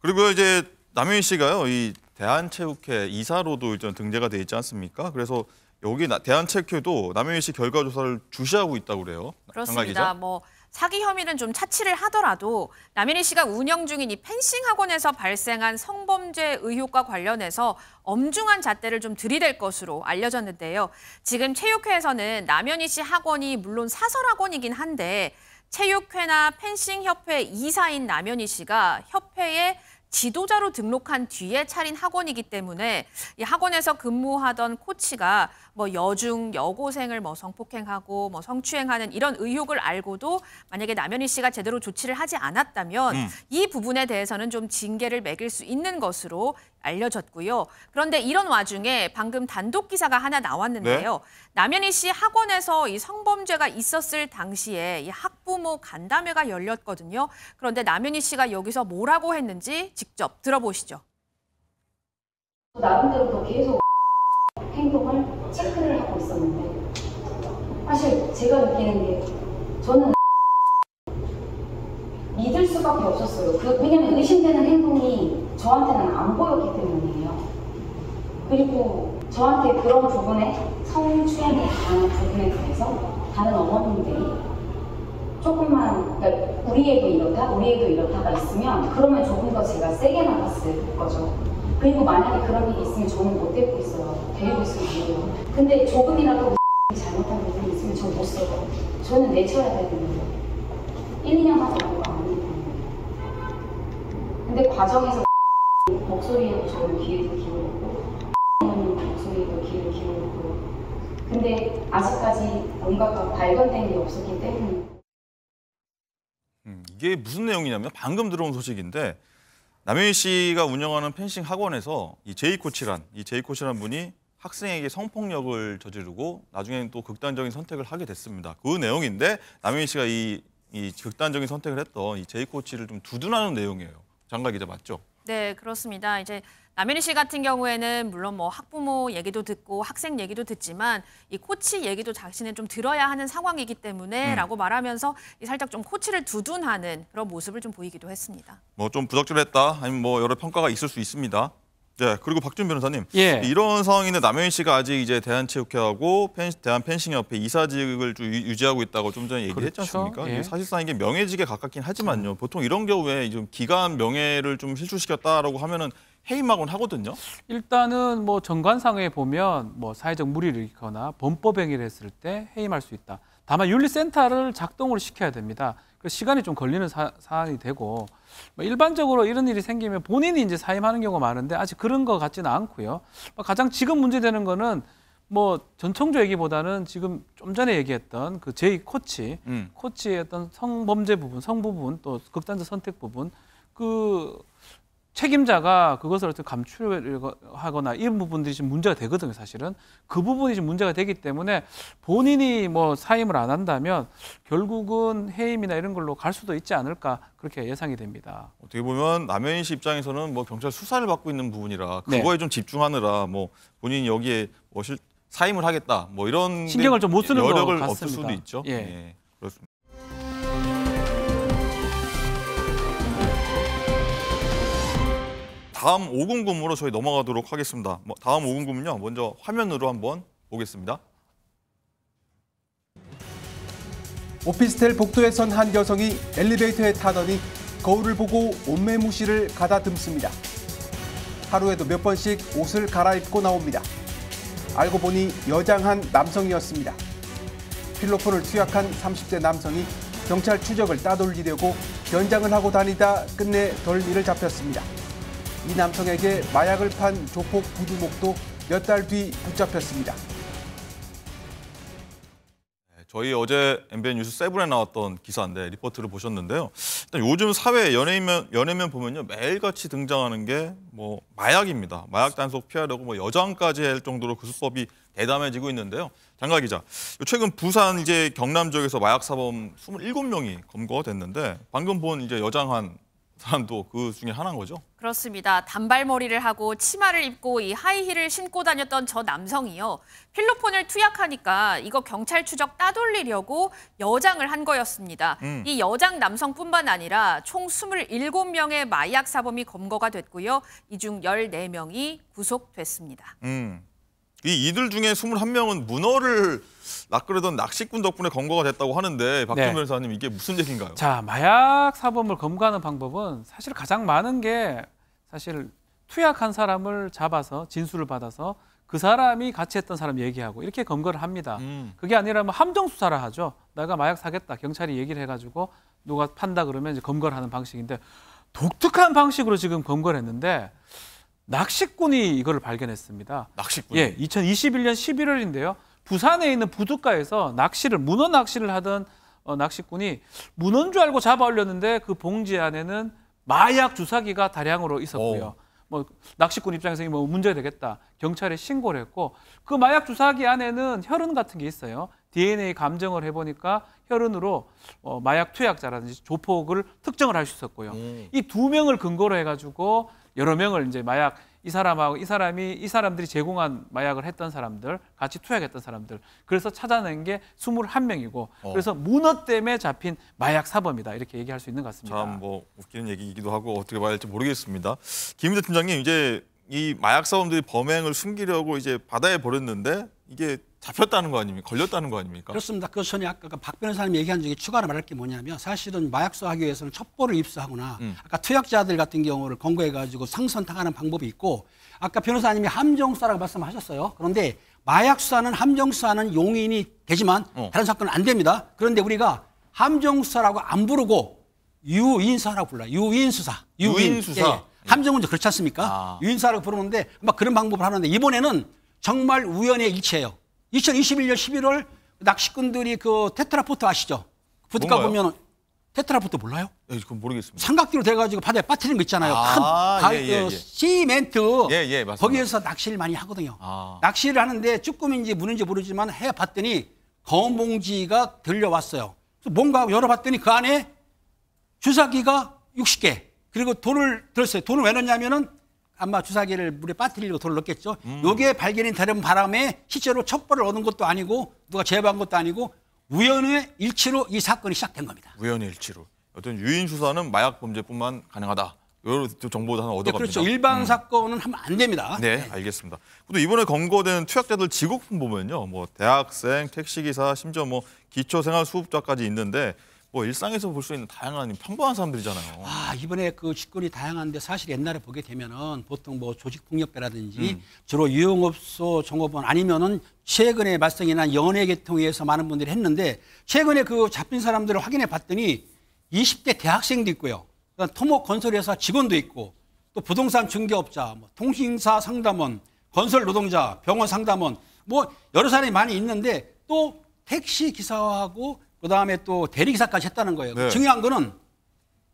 그리고 이제 남효인 씨가요 이 대한체육회 이사로도 일단 등재가 돼 있지 않습니까? 그래서 여기 대한체육회도 남해씨 결과 조사를 주시하고 있다고 그래요. 그렇습니다. 뭐 사기 혐의는 좀 차치를 하더라도 남인희 씨가 운영 중인 이 펜싱 학원에서 발생한 성범죄 의혹과 관련해서 엄중한 잣대를 좀 들이댈 것으로 알려졌는데요. 지금 체육회에서는 남현희 씨 학원이 물론 사설 학원이긴 한데 체육회나 펜싱 협회 이사인 남현희 씨가 협회에 지도자로 등록한 뒤에 차린 학원이기 때문에 이 학원에서 근무하던 코치가 뭐 여중 여고생을 뭐 성폭행하고 뭐 성추행하는 이런 의혹을 알고도 만약에 남현희 씨가 제대로 조치를 하지 않았다면 음. 이 부분에 대해서는 좀 징계를 매길 수 있는 것으로 알려졌고요. 그런데 이런 와중에 방금 단독 기사가 하나 나왔는데요. 네? 남현희 씨 학원에서 이 성범죄가 있었을 당시에 이 학부모 간담회가 열렸거든요. 그런데 남현희 씨가 여기서 뭐라고 했는지 직접 들어보시죠. 나름 대로 계속 행동을 체크를 하고 있었는데 사실 제가 느끼는 게 저는 믿을 수밖에 없었어요. 그, 왜냐면 의심되는 행동이 저한테는 안 보였기 때문이에요. 그리고 저한테 그런 부분에 성추행에 관한 부분에 대해서 다른 어머님들이 조금만 그러니까 우리에도 이렇다, 우리에도 이렇다가 있으면 그러면 조금 더 제가 세게 나갔을 거죠. 그리고 만약에 그런 일이 있으면 저는 못 데리고 있어요. 데리고 있으면 요 근데 조금이라도 잘못한 부분이 있으면 저못 써요. 저는 내쳐야 되는 거예요. 1, 2년 하지 않는 거 아니에요. 근데 과정에서 목소리에도 저는 귀에도 기울였고 목소리에도 귀를 기울였고 근데 아직까지 뭔가 발견된 게 없었기 때문에 이게 무슨 내용이냐면 방금 들어온 소식인데 남효희 씨가 운영하는 펜싱 학원에서 이 제이 코치란 이 제이 코치란 분이 학생에게 성폭력을 저지르고 나중에는 또 극단적인 선택을 하게 됐습니다. 그 내용인데 남효희 씨가 이, 이 극단적인 선택을 했던 이 제이 코치를 좀 두둔하는 내용이에요. 장가 기자 맞죠? 네, 그렇습니다. 이제 남현희 씨 같은 경우에는 물론 뭐 학부모 얘기도 듣고 학생 얘기도 듣지만 이 코치 얘기도 자신은 좀 들어야 하는 상황이기 때문에라고 음. 말하면서 살짝 좀 코치를 두둔하는 그런 모습을 좀 보이기도 했습니다. 뭐 좀 부적절했다 아니면 뭐 여러 평가가 있을 수 있습니다. 네, 그리고 박준 변호사님. 예. 이런 상황인데 남현희 씨가 아직 이제 대한체육회하고 펜, 대한펜싱협회 이사직을 유지하고 있다고 좀 전에 얘기했지 그렇죠. 않습니까? 예. 사실상 이게 명예직에 가깝긴 하지만요. 보통 이런 경우에 좀 기간 명예를 좀 실추시켰다라고 하면은 해임하곤 하거든요. 일단은 뭐 정관상에 보면 뭐 사회적 무리를 일으키거나 범법 행위를 했을 때 해임할 수 있다. 다만 윤리센터를 작동을 시켜야 됩니다. 그 시간이 좀 걸리는 사, 안이 되고 뭐 일반적으로 이런 일이 생기면 본인이 이제 사임하는 경우가 많은데 아직 그런 것 같지는 않고요. 뭐 가장 지금 문제되는 거는 뭐 전청조 얘기보다는 지금 좀 전에 얘기했던 그 제이 코치 음. 코치의 어떤 성범죄 부분, 성 부분 또 극단적 선택 부분 그 책임자가 그것을 어떻게 감출하거나 이런 부분들이 지금 문제가 되거든요, 사실은. 그 부분이 지금 문제가 되기 때문에 본인이 뭐 사임을 안 한다면 결국은 해임이나 이런 걸로 갈 수도 있지 않을까 그렇게 예상이 됩니다. 어떻게 보면 남현인 씨 입장에서는 뭐 경찰 수사를 받고 있는 부분이라 네. 그거에 네. 좀 집중하느라 뭐 본인이 여기에 뭐 실, 사임을 하겠다 뭐 이런 신경을 좀 못 쓰는 여력을 없을 수도 있죠. 예. 예. 다음 5궁금으로 저희 넘어가도록 하겠습니다. 뭐, 다음 5궁금은요. 먼저 화면으로 한번 보겠습니다. 오피스텔 복도에선 한 여성이 엘리베이터에 타더니 거울을 보고 옷매무시를 가다듬습니다. 하루에도 몇 번씩 옷을 갈아입고 나옵니다. 알고 보니 여장한 남성이었습니다. 필로폰을 투약한 30대 남성이 경찰 추적을 따돌리려고 연장을 하고 다니다 끝내 덜미를 잡혔습니다. 이 남성에게 마약을 판 조폭 부두목도 몇 달 뒤 붙잡혔습니다. 네, 저희 어제 MBN 뉴스 세에 나왔던 기사인데 리포트를 보셨는데요. 일단 요즘 사회 연예인면 연예면 보면요 매일같이 등장하는 게 뭐 마약입니다. 마약 단속 피하려고 뭐 여장까지 할 정도로 그 수법이 대담해지고 있는데요. 장가 기자, 최근 부산 이제 경남 지역에서 마약 사범 27명이 검거됐는데 방금 본 이제 여장한 사람도 그 중에 하나인 거죠? 그렇습니다. 단발머리를 하고 치마를 입고 이 하이힐을 신고 다녔던 저 남성이요. 필로폰을 투약하니까 이거 경찰 추적 따돌리려고 여장을 한 거였습니다. 음. 이 여장 남성뿐만 아니라 총 27명의 마약 사범이 검거가 됐고요. 이 중 14명이 구속됐습니다. 음. 이 이들 중에 21명은 문어를 낚으려던 낚시꾼 덕분에 검거가 됐다고 하는데 박준 네. 변호사님 이게 무슨 얘기인가요? 자 마약 사범을 검거하는 방법은 사실 가장 많은 게 사실 투약한 사람을 잡아서 진술을 받아서 그 사람이 같이 했던 사람 얘기하고 이렇게 검거를 합니다. 음. 그게 아니라 뭐 함정 수사를 하죠. 내가 마약 사겠다 경찰이 얘기를 해가지고 누가 판다 그러면 이제 검거를 하는 방식인데 독특한 방식으로 지금 검거를 했는데 낚시꾼이 이거를 발견했습니다. 낚시꾼. 예, 2021년 11월인데요. 부산에 있는 부두가에서 낚시를 문어 낚시를 하던 어, 낚시꾼이 문어인 줄 알고 잡아올렸는데 그 봉지 안에는 마약 주사기가 다량으로 있었고요. 오. 뭐 낚시꾼 입장에서 뭐 문제가 되겠다. 경찰에 신고를 했고 그 마약 주사기 안에는 혈흔 같은 게 있어요. DNA 감정을 해보니까 혈흔으로 어, 마약 투약자라든지 조폭을 특정을 할 수 있었고요. 음. 이두 명을 근거로 해가지고 여러 명을 이제 마약 이 사람하고 이 사람이 이 사람들이 제공한 마약을 했던 사람들 같이 투약했던 사람들 그래서 찾아낸 게 21명이고 어. 그래서 문어 때문에 잡힌 마약 사범이다 이렇게 얘기할 수 있는 것 같습니다. 참 뭐 웃기는 얘기이기도 하고 어떻게 봐야 할지 모르겠습니다. 김인 팀장님 이제 이 마약 사범들이 범행을 숨기려고 이제 바다에 버렸는데 이게 잡혔다는 거 아닙니까? 걸렸다는 거 아닙니까? 그렇습니다. 그래서 저 아까 그 박 변호사님 얘기한 중에 추가로 말할 게 뭐냐면 사실은 마약 수하기 위해서는 첩보를 입수하거나 음. 아까 투약자들 같은 경우를 권고해가지고 상선탕하는 방법이 있고 아까 변호사님이 함정수사라고 말씀하셨어요. 그런데 마약 수사는 함정수사는 용인이 되지만 어. 다른 사건은 안 됩니다. 그런데 우리가 함정수사라고 안 부르고 유인수사라고 불러요. 유인수사. 유인수사. 유인. 예, 예. 예. 함정은 그렇지 않습니까? 아. 유인수사라고 부르는데 아마 그런 방법을 하는데 이번에는 정말 우연의 일치예요. 2021년 11월 낚시꾼들이 그 테트라포트 아시죠? 부둣가 보면 테트라포트 몰라요? 예, 그건 모르겠습니다. 삼각대로 돼가지고 바다에 빠뜨린 거 있잖아요. 아, 큰 예, 예, 그 예. 예, 예. 시멘트 거기에서 낚시를 많이 하거든요. 아. 낚시를 하는데 쭈꾸미인지 무는지 모르지만 해 봤더니 검은 봉지가 들려왔어요. 뭔가 열어봤더니 그 안에 주사기가 60개 그리고 돈을 들었어요. 돈을 왜 넣냐면은 아마 주사기를 물에 빠뜨리려고 돌을 넣겠죠. 음. 요게 발견이 되는 바람에 실제로 첩보를 얻은 것도 아니고 누가 제보한 것도 아니고 우연의 일치로 이 사건이 시작된 겁니다. 우연의 일치로. 어떤 유인 수사는 마약 범죄뿐만 가능하다. 이런 정보도 하나 얻어갑니다. 네, 그렇죠. 일반 음. 사건은 하면 안 됩니다. 네, 네. 알겠습니다. 근데 이번에 검거된 투약자들 직업군 보면요. 뭐 대학생, 택시기사, 심지어 뭐 기초생활수급자까지 있는데 뭐 일상에서 볼 수 있는 다양한 평범한 사람들이잖아요. 아 이번에 그 직군이 다양한데 사실 옛날에 보게 되면은 보통 뭐 조직폭력배라든지 음. 주로 유흥업소 종업원 아니면은 최근에 말썽이 난 연예 계통에서 많은 분들이 했는데 최근에 그 잡힌 사람들을 확인해 봤더니 20대 대학생도 있고요. 그러니까 토목 건설회사 직원도 있고 또 부동산 중개업자, 뭐 통신사 상담원, 건설 노동자, 병원 상담원 뭐 여러 사람이 많이 있는데 또 택시 기사하고 그 다음에 또 대리기사까지 했다는 거예요. 네. 중요한 거는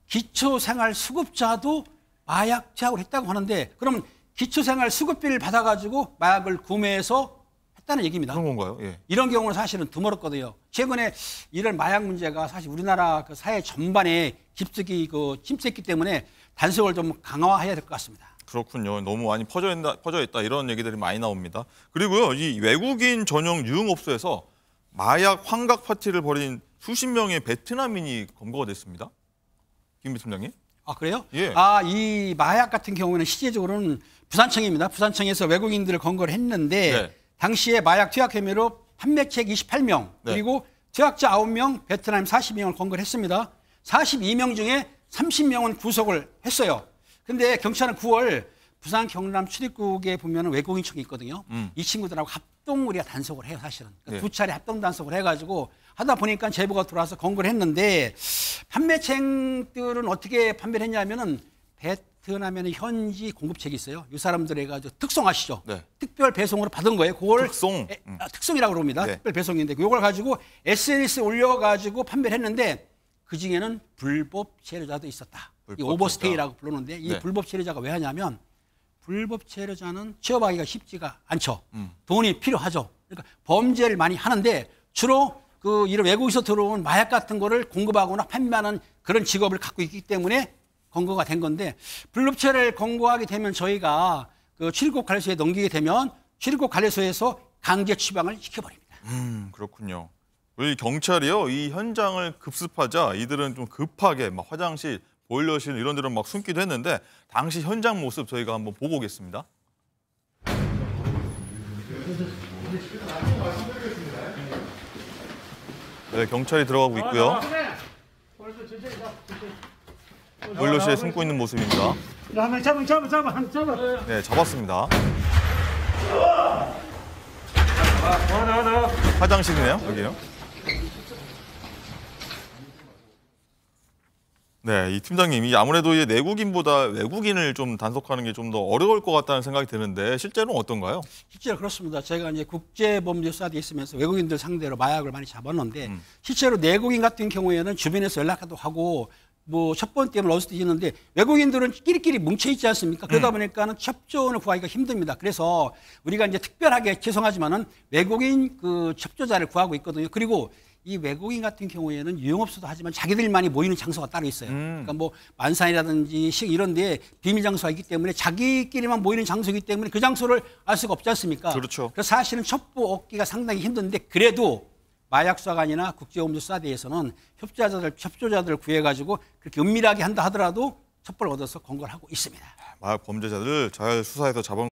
기초생활 수급자도 마약 제약을 했다고 하는데 그러면 기초생활 수급비를 받아가지고 마약을 구매해서 했다는 얘기입니다. 그런 건가요? 예. 이런 경우는 사실은 드물었거든요. 최근에 이런 마약 문제가 사실 우리나라 그 사회 전반에 깊숙이 그 침체했기 때문에 단속을 좀 강화해야 될 것 같습니다. 그렇군요. 너무 많이 퍼져 있다, 퍼져 있다 이런 얘기들이 많이 나옵니다. 그리고요, 이 외국인 전용 유흥업소에서 마약 환각 파티를 벌인 수십 명의 베트남인이 검거가 됐습니다. 김 부팀장님. 아 그래요? 예. 아이 마약 같은 경우는 실제적으로는 부산청입니다. 부산청에서 외국인들을 검거를 했는데 네. 당시에 마약 투약 혐의로 판매책 28명 네. 그리고 투약자 9명, 베트남 40명을 검거를 했습니다. 42명 중에 30명은 구속을 했어요. 근데 경찰은 9월 부산 경남 출입국에 보면 외국인 청이 있거든요. 음. 이 친구들하고 합, 합동 우리가 단속을 해요 사실은 그러니까 네. 두 차례 합동 단속을 해가지고 하다 보니까 제보가 들어와서 공고를 했는데 판매책들은 어떻게 판매를 했냐면은 베트남에는 현지 공급책이 있어요 이 사람들 해가지고 특송 아시죠 네. 특별 배송으로 받은 거예요 그걸 특송 에, 음. 아, 특송이라고 그럽니다 네. 특별 배송인데 그걸 가지고 SNS에 올려가지고 판매를 했는데 그 중에는 불법 체류자도 있었다 불법 이 오버스테이라고 부르는데 이 불법 체류자가 왜 하냐면 불법 체류자는 취업하기가 쉽지가 않죠. 음. 돈이 필요하죠. 그러니까 범죄를 많이 하는데 주로 그 이런 외국에서 들어온 마약 같은 거를 공급하거나 판매하는 그런 직업을 갖고 있기 때문에 권고가 된 건데 불법 체류를 권고하게 되면 저희가 그 출입국 관리소에 넘기게 되면 출입국 관리소에서 강제 추방을 시켜버립니다. 음 그렇군요. 우리 경찰이요 이 현장을 급습하자 이들은 좀 급하게 막 화장실 보일러실 이런 데로 막 숨기도 했는데 당시 현장 모습 저희가 한번 보고 오겠습니다. 네, 경찰이 들어가고 있고요. 보일러실에 숨고 있는 모습입니다. 잡아, 잡아, 잡아, 잡아. 네, 잡았습니다. 아, 화장실이네요, 여기요. 네, 이 팀장님이 아무래도 이제 내국인보다 외국인을 좀 단속하는 게 좀 더 어려울 것 같다는 생각이 드는데 실제로는 어떤가요? 실제로 그렇습니다. 제가 이제 국제범죄수사대에 있으면서 외국인들 상대로 마약을 많이 잡았는데 음. 실제로 내국인 같은 경우에는 주변에서 연락도 하고 뭐 첫 번째는 문에 어디서 뛰는데 외국인들은 끼리끼리 뭉쳐 있지 않습니까? 그러다 음. 보니까는 협조원을 구하기가 힘듭니다. 그래서 우리가 이제 특별하게 죄송하지만은 외국인 그협조자를 구하고 있거든요. 그리고 이 외국인 같은 경우에는 유흥업소도 하지만 자기들만이 모이는 장소가 따로 있어요. 음. 그러니까 뭐 만산이라든지 식 이런 데 비밀 장소가 있기 때문에 자기끼리만 모이는 장소이기 때문에 그 장소를 알 수가 없지 않습니까? 그렇죠. 그래서 사실은 첩보 얻기가 상당히 힘든데 그래도 마약사관이나국제범죄사대에서는 협조자들, 협조자들을 구해가지고 그렇게 은밀하게 한다 하더라도 첩보를 얻어서 건를 하고 있습니다. 마약 범죄자들 잘 수사해서 잡은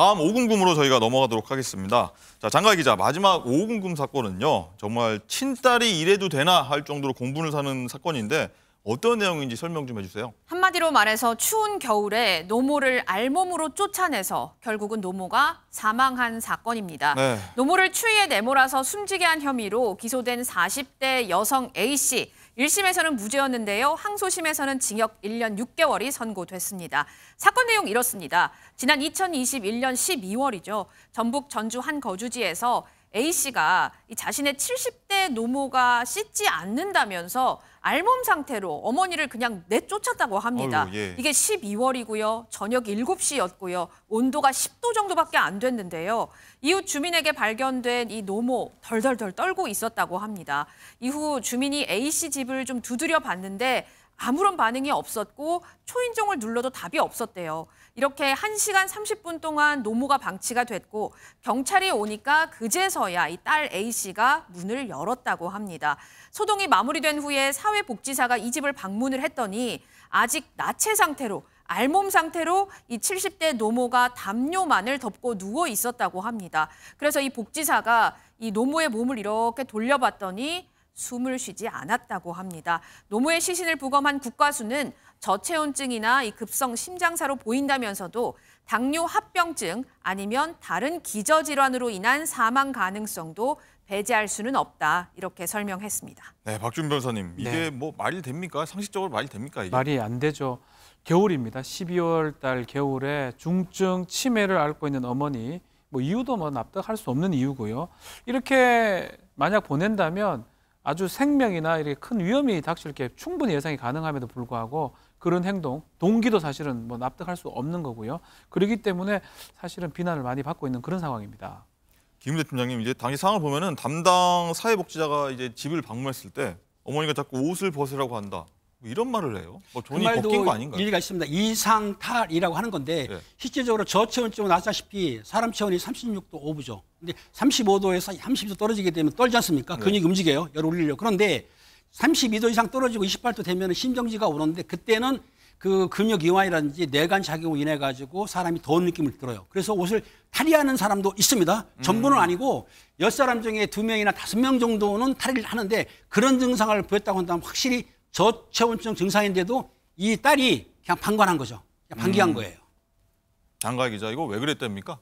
다음 오궁금으로 저희가 넘어가도록 하겠습니다. 자, 장가 기자, 마지막 오궁금 사건은요. 정말 친딸이 이래도 되나 할 정도로 공분을 사는 사건인데 어떤 내용인지 설명 좀 해주세요. 한마디로 말해서 추운 겨울에 노모를 알몸으로 쫓아내서 결국은 노모가 사망한 사건입니다. 네. 노모를 추위에 내몰아서 숨지게 한 혐의로 기소된 40대 여성 A씨. 1심에서는 무죄였는데요. 항소심에서는 징역 1년 6개월이 선고됐습니다. 사건 내용 이렇습니다. 지난 2021년 12월이죠. 전북 전주 한 거주지에서 A씨가 자신의 70대 노모가 씻지 않는다면서 알몸 상태로 어머니를 그냥 내쫓았다고 합니다. 어휴, 예. 이게 12월이고요. 저녁 7시였고요. 온도가 10도 정도밖에 안 됐는데요. 이웃 주민에게 발견된 이 노모 덜덜덜 떨고 있었다고 합니다. 이후 주민이 A씨 집을 좀 두드려 봤는데 아무런 반응이 없었고 초인종을 눌러도 답이 없었대요. 이렇게 1시간 30분 동안 노모가 방치가 됐고 경찰이 오니까 그제서야 이 딸 A씨가 문을 열었다고 합니다. 소동이 마무리된 후에 사회복지사가 이 집을 방문을 했더니 아직 나체 상태로 알몸 상태로 이 70대 노모가 담요만을 덮고 누워 있었다고 합니다. 그래서 이 복지사가 이 노모의 몸을 이렇게 돌려봤더니 숨을 쉬지 않았다고 합니다. 노모의 시신을 부검한 국과수는 저체온증이나 이 급성 심장사로 보인다면서도 당뇨 합병증 아니면 다른 기저질환으로 인한 사망 가능성도 배제할 수는 없다 이렇게 설명했습니다. 네, 박준 변사님 네. 이게 네. 뭐 말이 됩니까? 상식적으로 말이 됩니까? 이게? 말이 안 되죠. 겨울입니다. 12월 달 겨울에 중증 치매를 앓고 있는 어머니 뭐 이유도 뭐 납득할 수 없는 이유고요. 이렇게 만약 보낸다면 아주 생명이나 이렇게 큰 위험이 닥칠 게 충분히 예상이 가능함에도 불구하고 그런 행동, 동기도 사실은 뭐 납득할 수 없는 거고요. 그렇기 때문에 사실은 비난을 많이 받고 있는 그런 상황입니다. 김대재 팀장님 이제 당시 상황을 보면은 담당 사회복지자가 이제 집을 방문했을 때 어머니가 자꾸 옷을 벗으라고 한다. 뭐 이런 말을 해요. 뭐 그 돈이 그 벗긴 거 아닌가요? 일리가 있습니다. 이상탈이라고 하는 건데 네. 실제적으로 저체온증은 아시다시피 사람 체온이 36도 5부죠. 근데 35도에서 30도 떨어지게 되면 떨지 않습니까? 네. 근육이 움직여요. 열 올리려고. 그런데 32도 이상 떨어지고 28도 되면 심정지가 오는데 그때는 그 근육이완이라든지 내관 작용으로 인해 가지고 사람이 더운 느낌을 들어요. 그래서 옷을 탈의하는 사람도 있습니다. 전부는 음. 아니고 열 사람 중에 두 명이나 다섯 명 정도는 탈의를 하는데 그런 증상을 보였다고 한다면 확실히 저체온증 증상인데도 이 딸이 그냥 방관한 거죠. 그냥 방기한 음. 거예요. 장가 기자 이거 왜 그랬답니까?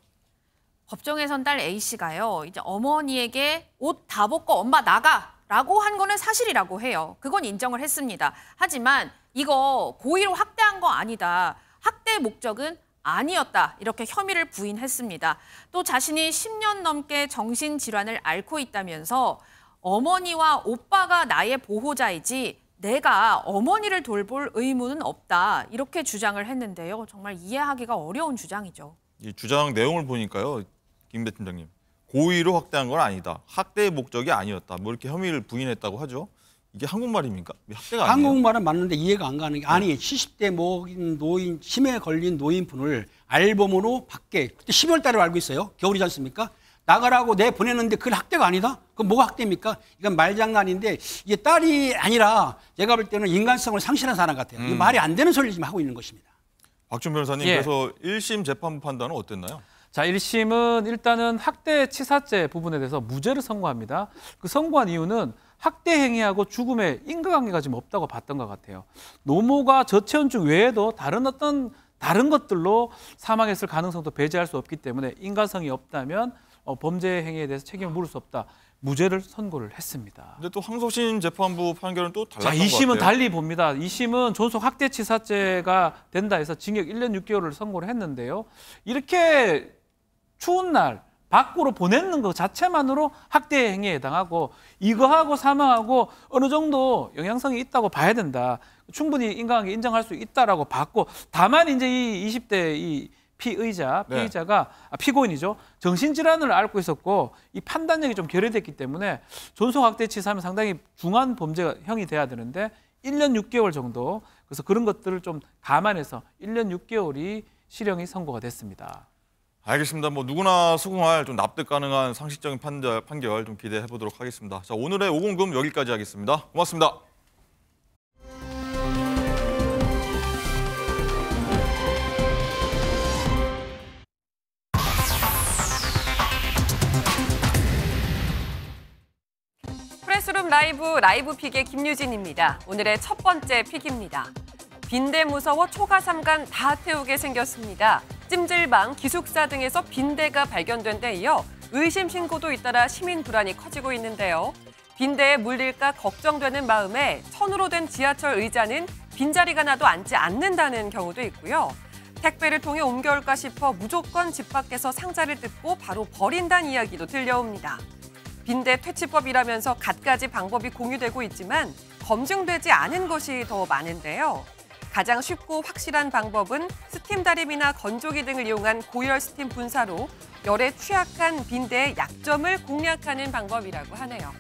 법정에선 딸 A 씨가요. 이제 어머니에게 옷 다 벗고 엄마 나가 라고 한 거는 사실이라고 해요. 그건 인정을 했습니다. 하지만 이거 고의로 확대한거 아니다. 학대 목적은 아니었다. 이렇게 혐의를 부인했습니다. 또 자신이 10년 넘게 정신질환을 앓고 있다면서 어머니와 오빠가 나의 보호자이지 내가 어머니를 돌볼 의무는 없다. 이렇게 주장을 했는데요. 정말 이해하기가 어려운 주장이죠. 이 주장 내용을 보니까요. 김대 팀장님. 고의로 확대한건 아니다. 학대의 목적이 아니었다. 뭐 이렇게 혐의를 부인했다고 하죠. 이게 한국말입니까? 학대가 아니에요? 한국말은 맞는데 이해가 안 가는 게 아니 70대 먹인 노인 심매에 걸린 노인분을 앨범으로 밖에 그때 12월 달에 알고 있어요. 겨울이지 않습니까? 나가라고 내보냈는데 그걸 학대가 아니다? 그건 뭐가 학대입니까? 이건 말장난인데 이게 딸이 아니라 제가 볼 때는 인간성을 상실한 사람 같아요. 음. 말이 안 되는 소리를 지금 하고 있는 것입니다. 박준 변호사님 예. 그래서 1심 재판부 판단은 어땠나요? 자, 1심은 일단은 학대 치사죄 부분에 대해서 무죄를 선고합니다. 그 선고한 이유는 학대 행위하고 죽음의 인과관계가 지금 없다고 봤던 것 같아요. 노모가 저체온증 외에도 다른 어떤 다른 것들로 사망했을 가능성도 배제할 수 없기 때문에 인과성이 없다면 어, 범죄 행위에 대해서 책임을 물을 수 없다. 무죄를 선고를 했습니다. 근데 또 항소심 재판부 판결은 또 달랐던 자, 2심은 달리 봅니다. 2심은 존속 학대치사죄가 된다 해서 징역 1년 6개월을 선고를 했는데요. 이렇게 추운 날 밖으로 보내는 것 자체만으로 학대 행위에 해당하고 이거하고 사망하고 어느 정도 영향성이 있다고 봐야 된다. 충분히 인간관계 인정할 수 있다라고 봤고 다만 이제 이 20대 이 피의자, 네. 피의자가 네. 피고인이죠. 정신질환을 앓고 있었고 이 판단력이 좀 결여됐기 때문에 존속학대치사면 상당히 중한 범죄 형이 돼야 되는데 1년 6개월 정도 그래서 그런 것들을 좀 감안해서 1년 6개월이 실형이 선고가 됐습니다. 알겠습니다. 뭐 누구나 수긍할 좀 납득 가능한 상식적인 판결, 판결 좀 기대해 보도록 하겠습니다. 자, 오늘의 오공금 여기까지 하겠습니다. 고맙습니다. 프레스룸 라이브 라이브 픽의 김유진입니다. 오늘의 첫 번째 픽입니다. 빈대 무서워 초가삼간 다 태우게 생겼습니다. 찜질방, 기숙사 등에서 빈대가 발견된 데 이어 의심 신고도 잇따라 시민 불안이 커지고 있는데요. 빈대에 물릴까 걱정되는 마음에 천으로 된 지하철 의자는 빈자리가 나도 앉지 않는다는 경우도 있고요. 택배를 통해 옮겨올까 싶어 무조건 집 밖에서 상자를 뜯고 바로 버린다는 이야기도 들려옵니다. 빈대 퇴치법이라면서 갖가지 방법이 공유되고 있지만 검증되지 않은 것이 더 많은데요. 가장 쉽고 확실한 방법은 스팀 다리이나 건조기 등을 이용한 고열 스팀 분사로 열에 취약한 빈대의 약점을 공략하는 방법이라고 하네요.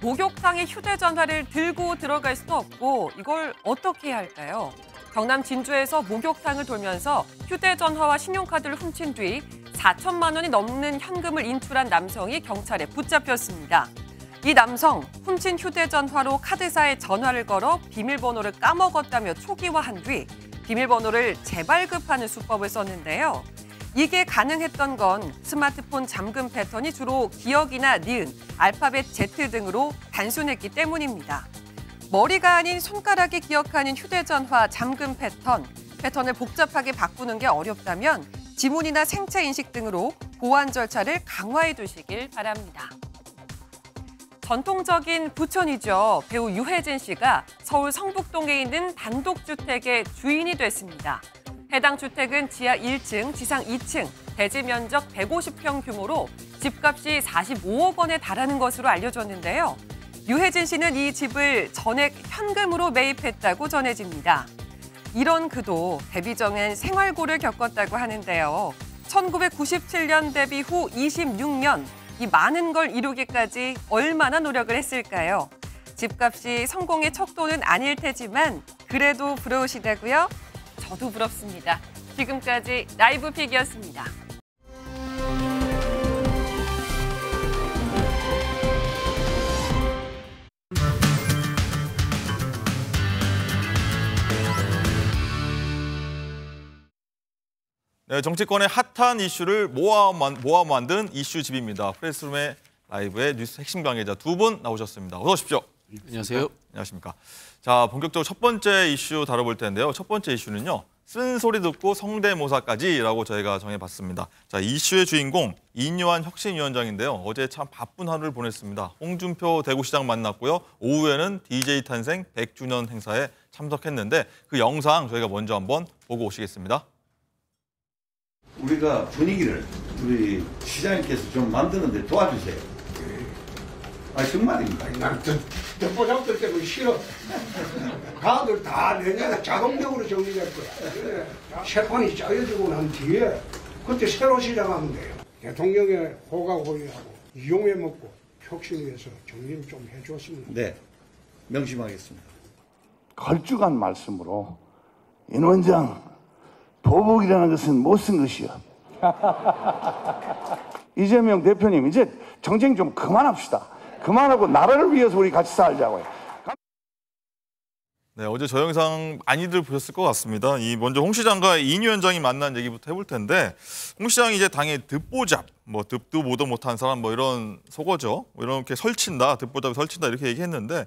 목욕탕에 휴대전화를 들고 들어갈 수도 없고 이걸 어떻게 해야 할까요? 경남 진주에서 목욕탕을 돌면서 휴대전화와 신용카드를 훔친 뒤 4천만 원이 넘는 현금을 인출한 남성이 경찰에 붙잡혔습니다. 이 남성 훔친 휴대전화로 카드사에 전화를 걸어 비밀번호를 까먹었다며 초기화한 뒤 비밀번호를 재발급하는 수법을 썼는데요. 이게 가능했던 건 스마트폰 잠금 패턴이 주로 기억이나 니은, 알파벳 Z 등으로 단순했기 때문입니다. 머리가 아닌 손가락이 기억하는 휴대전화 잠금 패턴, 패턴을 복잡하게 바꾸는 게 어렵다면 지문이나 생체 인식 등으로 보안 절차를 강화해 두시길 바랍니다. 전통적인 부촌이죠. 배우 유해진 씨가 서울 성북동에 있는 단독주택의 주인이 됐습니다. 해당 주택은 지하 1층, 지상 2층, 대지 면적 150평 규모로 집값이 45억 원에 달하는 것으로 알려졌는데요. 유해진 씨는 이 집을 전액 현금으로 매입했다고 전해집니다. 이런 그도 데뷔전엔 생활고를 겪었다고 하는데요. 1997년 데뷔 후 26년 이 많은 걸 이루기까지 얼마나 노력을 했을까요? 집값이 성공의 척도는 아닐 테지만 그래도 부러우시다고요? 저도 부럽습니다. 지금까지 라이브 픽이었습니다. 네, 정치권의 핫한 이슈를 모아, 모아 만든 이슈집입니다. 프레스룸의 라이브의 뉴스 핵심 강의자 두 분 나오셨습니다. 어서 오십시오. 안녕하세요. 안녕하십니까. 자, 본격적으로 첫 번째 이슈 다뤄볼 텐데요. 첫 번째 이슈는요. 쓴소리 듣고 성대모사까지라고 저희가 정해봤습니다. 자, 이슈의 주인공 이뇨한 혁신위원장인데요. 어제 참 바쁜 하루를 보냈습니다. 홍준표 대구시장 만났고요. 오후에는 DJ 탄생 100주년 행사에 참석했는데 그 영상 저희가 먼저 한번 보고 오시겠습니다. 우리가 분위기를 우리 시장님께서 좀 만드는데 도와주세요. 아, 정말입니다. 난듣보상 때문 싫어. 다들 다 내년에 자동적으로 정리될 거야. 세판이 짜여지고 난 뒤에 그때 새로 시작하면 돼요. 대통령의 호가호위하고 이용해 먹고 혁신위해서 정리를 좀 해줬으면 네, 명심하겠습니다. 걸쭉한 말씀으로 인 원장 보복이라는 것은 못 쓴 것이요. 이재명 대표님, 이제 정쟁 좀 그만합시다. 그만하고 나라를 위해서 우리 같이 살자고요. 네, 어제 저 영상 많이들 보셨을 것 같습니다. 이 먼저 홍 시장과 인 위원장이 만난 얘기부터 해볼 텐데 홍 시장이 이제 당의 듣보잡, 뭐 듣도 보도 못한 사람 뭐 이런 속어죠. 뭐 이렇게 설친다, 듣보잡 설친다 이렇게 얘기했는데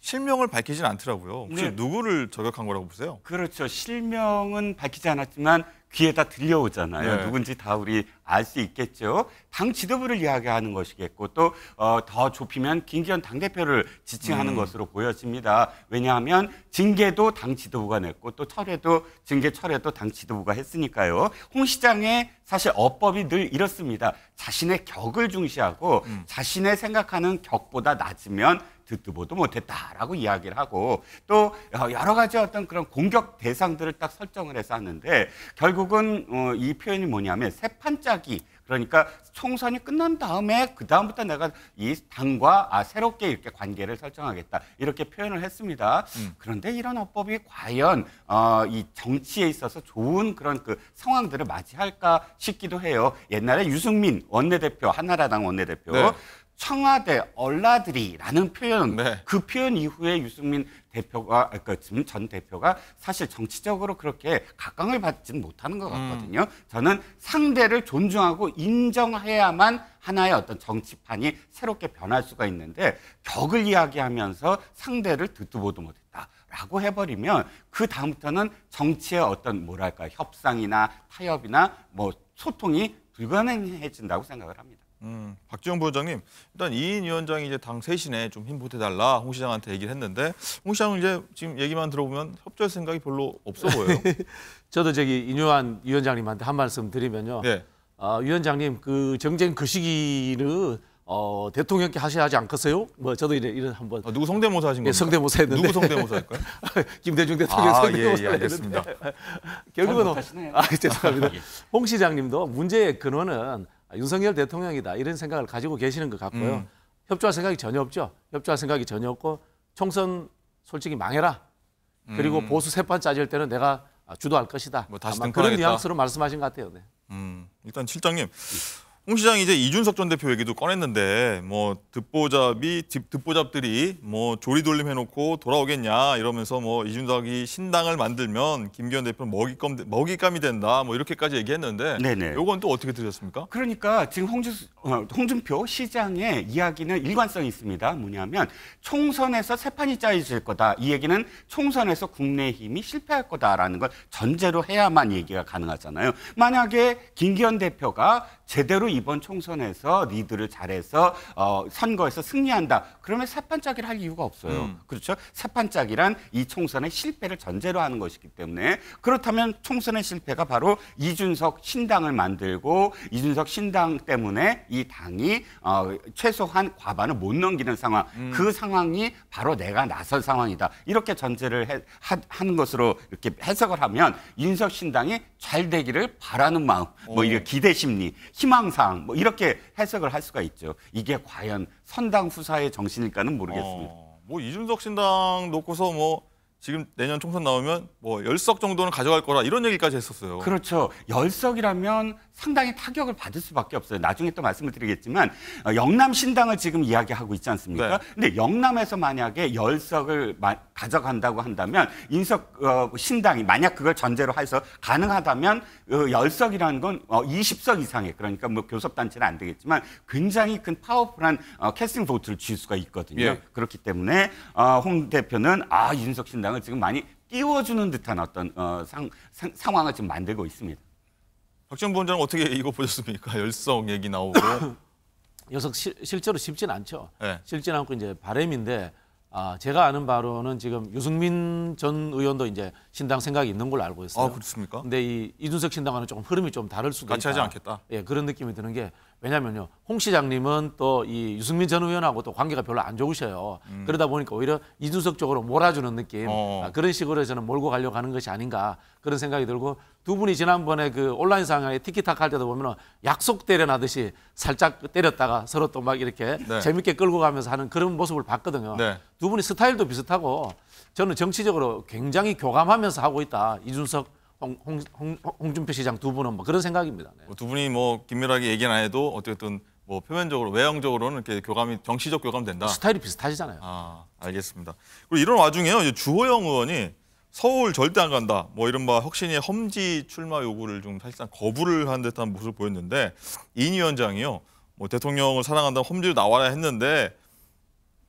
실명을 밝히진 않더라고요. 혹시 네. 누구를 저격한 거라고 보세요? 그렇죠. 실명은 밝히지 않았지만 귀에다 들려오잖아요. 네. 누군지 다 우리 알 수 있겠죠. 당 지도부를 이야기하는 것이겠고 또더 어, 좁히면 김기현 당대표를 지칭하는 음. 것으로 보여집니다. 왜냐하면 징계도 당 지도부가 냈고 또 철회도 징계 철회도 당 지도부가 했으니까요. 홍 시장의 사실 어법이 늘 이렇습니다. 자신의 격을 중시하고 음. 자신의 생각하는 격보다 낮으면 듣도 보도 못했다라고 이야기를 하고 또 어, 여러 가지 어떤 그런 공격 대상들을 딱 설정을 해서 하는데 결국은 어, 이 표현이 뭐냐면 새판짜기 그러니까 총선이 끝난 다음에 그 다음부터 내가 이 당과 아, 새롭게 이렇게 관계를 설정하겠다 이렇게 표현을 했습니다. 음. 그런데 이런 어법이 과연 어, 이 정치에 있어서 좋은 그런 그 상황들을 맞이할까 싶기도 해요. 옛날에 유승민 원내대표 한나라당 원내대표 네. 청와대 얼라들이라는 표현 네. 그 표현 이후에 유승민 대표가 지까전 아, 그 대표가 사실 정치적으로 그렇게 각광을 받지는 못하는 것 음. 같거든요. 음. 저는 상대를 존중하고 인정해야만 하나의 어떤 정치판이 새롭게 변할 수가 있는데 격을 이야기하면서 상대를 듣도 보도 못했다. 라고 해버리면 그 다음부터는 정치의 어떤 뭐랄까 협상이나 타협이나 뭐 소통이 불가능해진다고 생각을 합니다. 음, 박지원 부원장님 일단 이인 위원장이 이제 당 쇄신에 좀힘 보태달라 홍 시장한테 얘기를 했는데 홍 시장은 이제 지금 얘기만 들어보면 협조할 생각이 별로 없어 보여요. 저도 저기 인유한 위원장님한테 한 말씀 드리면요. 네. 어, 위원장님 그 정쟁 그 시기는 어, 대통령께 하셔야 하지 않겠어요? 뭐 저도 이런, 이런 한번 아, 누구 성대모사 하신 거예요? 성대모사 했는데 누구 성대모사 할까요? 김대중 대통령 아, 성대모사 예, 예, 알겠습니다. 결국은 아, 죄송합니다. 아, 예. 홍 시장님도 문제의 근원은 아, 윤석열 대통령이다 이런 생각을 가지고 계시는 것 같고요. 음. 협조할 생각이 전혀 없죠. 협조할 생각이 전혀 없고 총선 솔직히 망해라. 그리고 음. 보수 세판 짜질 때는 내가 아, 주도할 것이다. 뭐 다시 그런 뉘앙스로 말씀하신 것 같아요. 네. 음, 일단 실장님 홍 시장이 이제 이준석 전 대표 얘기도 꺼냈는데 뭐 듣보잡이 듣보잡들이 뭐 조리돌림 해놓고 돌아오겠냐 이러면서 뭐 이준석이 신당을 만들면 김기현 대표는 먹잇감 먹잇감이 된다 뭐 이렇게까지 얘기했는데 네네. 요건 또 어떻게 들으셨습니까? 그러니까 지금 홍준 어, 홍준표 시장의 이야기는 일관성이 있습니다. 뭐냐면 총선에서 세판이 짜여질 거다. 이 얘기는 총선에서 국내힘이 실패할 거다라는 걸 전제로 해야만 얘기가 가능하잖아요. 만약에 김기현 대표가 제대로 이 이번 총선에서 리드를 잘해서 어, 선거에서 승리한다. 그러면 사판짜기를 할 이유가 없어요. 음. 그렇죠? 사판짜기란 이 총선의 실패를 전제로 하는 것이기 때문에 그렇다면 총선의 실패가 바로 이준석 신당을 만들고 이준석 신당 때문에 이 당이 어, 최소한 과반을 못 넘기는 상황. 음. 그 상황이 바로 내가 나설 상황이다. 이렇게 전제를 해, 하, 하는 것으로 이렇게 해석을 하면 윤석 신당이 잘 되기를 바라는 마음, 뭐 이런 기대 심리, 희망 사 사상 뭐 이렇게 해석을 할 수가 있죠. 이게 과연 선당 후사의 정신일까는 모르겠습니다. 어, 뭐 이준석 신당 놓고서 뭐 지금 내년 총선 나오면 뭐 열석 정도는 가져갈 거라 이런 얘기까지 했었어요. 그렇죠. 열석이라면 상당히 타격을 받을 수밖에 없어요. 나중에 또 말씀을 드리겠지만 어, 영남 신당을 지금 이야기하고 있지 않습니까? 네. 근데 영남에서 만약에 열석을 가져간다고 한다면 인석 어, 신당이 만약 그걸 전제로 해서 가능하다면 어, 열석이라는 건 어, 20석 이상의 그러니까 뭐 교섭 단체는 안 되겠지만 굉장히 큰 파워풀한 어, 캐스팅 보트를 줄 수가 있거든요. 예. 그렇기 때문에 어, 홍 대표는 아 윤석 신당 민주당을 지금 많이 띄워주는 듯한 어떤 어, 상, 상, 상황을 지금 만들고 있습니다. 박지 부원장은 어떻게 이거 보셨습니까? 열성 얘기 나오고. 여성 시, 실제로 쉽진 않죠. 네. 쉽진 않고 이제 바램인데 아, 제가 아는 바로는 지금 유승민 전 의원도 이제 신당 생각이 있는 걸로 알고 있어요. 아 그렇습니까? 근데 이 이준석 신당과는 조금 흐름이 좀 다를 수가 같이 있다. 하지 않겠다. 예 그런 느낌이 드는 게 왜냐면요 홍 시장님은 또 이 유승민 전 의원하고 또 관계가 별로 안 좋으셔요. 음. 그러다 보니까 오히려 이준석 쪽으로 몰아주는 느낌 어. 아, 그런 식으로 저는 몰고 가려고 하는 것이 아닌가 그런 생각이 들고 두 분이 지난번에 그 온라인 상황에 티키타카 할 때도 보면은 약속 때려나듯이 살짝 때렸다가 서로 또 막 이렇게 네. 재밌게 끌고 가면서 하는 그런 모습을 봤거든요. 네. 두 분이 스타일도 비슷하고 저는 정치적으로 굉장히 교감하면서 하고 있다. 이준석 홍, 홍, 홍, 홍준표 시장 두 분은 뭐 그런 생각입니다. 네. 뭐 두 분이 뭐 긴밀하게 얘기나 해도 어쨌든 뭐 표면적으로 외형적으로는 이렇게 교감이 정치적 교감된다. 스타일이 비슷하시잖아요. 아 알겠습니다. 그리고 이런 와중에요 주호영 의원이 서울 절대 안 간다. 뭐 이른바 혁신의 험지 출마 요구를 좀 사실상 거부를 한 듯한 모습을 보였는데 이 위원장이요. 뭐 대통령을 사랑한다 험지로 나와라 했는데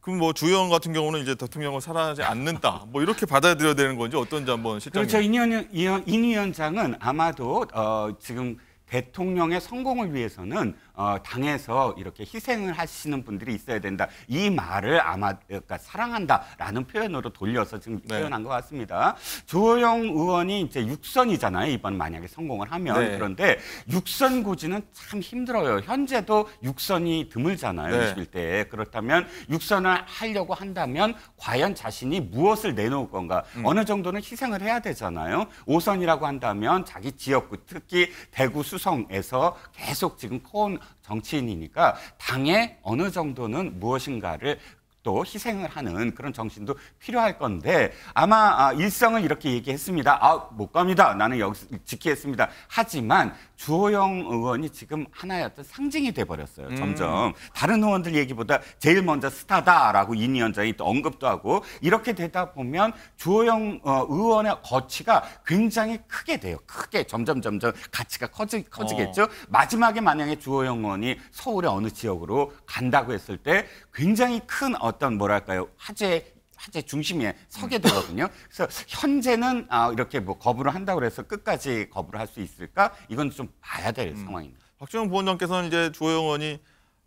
그럼 뭐 주의원 같은 경우는 이제 대통령을 사랑하지 않는다. 뭐 이렇게 받아들여야 되는 건지 어떤지 한번 실장님. 그렇죠. 인 위원장은 아마도 어, 지금 대통령의 성공을 위해서는 어, 당해서 이렇게 희생을 하시는 분들이 있어야 된다. 이 말을 아마 그러니까 사랑한다라는 표현으로 돌려서 지금 네. 표현한 것 같습니다. 조호영 의원이 이제 육선이잖아요. 이번 만약에 성공을 하면 네. 그런데 육선 고지는 참 힘들어요. 현재도 육선이 드물잖아요. 네. 21대에 그렇다면 육선을 하려고 한다면 과연 자신이 무엇을 내놓을 건가? 음. 어느 정도는 희생을 해야 되잖아요. 5선이라고 한다면 자기 지역구 특히 대구 수성에서 계속 지금 코온 정치인이니까 당의 어느 정도는 무엇인가를 또 희생을 하는 그런 정신도 필요할 건데 아마 아, 일성을 이렇게 얘기했습니다. 아, 못 갑니다. 나는 여기서 지키겠습니다. 하지만 주호영 의원이 지금 하나의 어떤 상징이 돼버렸어요. 음. 점점 다른 의원들 얘기보다 제일 먼저 스타다라고 인 위원장이 또 언급도 하고 이렇게 되다 보면 주호영 어, 의원의 거치가 굉장히 크게 돼요. 크게 점점 점점 가치가 커지, 커지겠죠. 어. 마지막에 만약에 주호영 의원이 서울의 어느 지역으로 간다고 했을 때 굉장히 큰 어떤 뭐랄까요 화제 한제 중심에 서게 되거든요. 그래서 현재는 아, 이렇게 뭐 거부를 한다고 해서 끝까지 거부를 할 수 있을까? 이건 좀 봐야 될 음. 상황입니다. 박지원 부원장께서는 이제 조영원이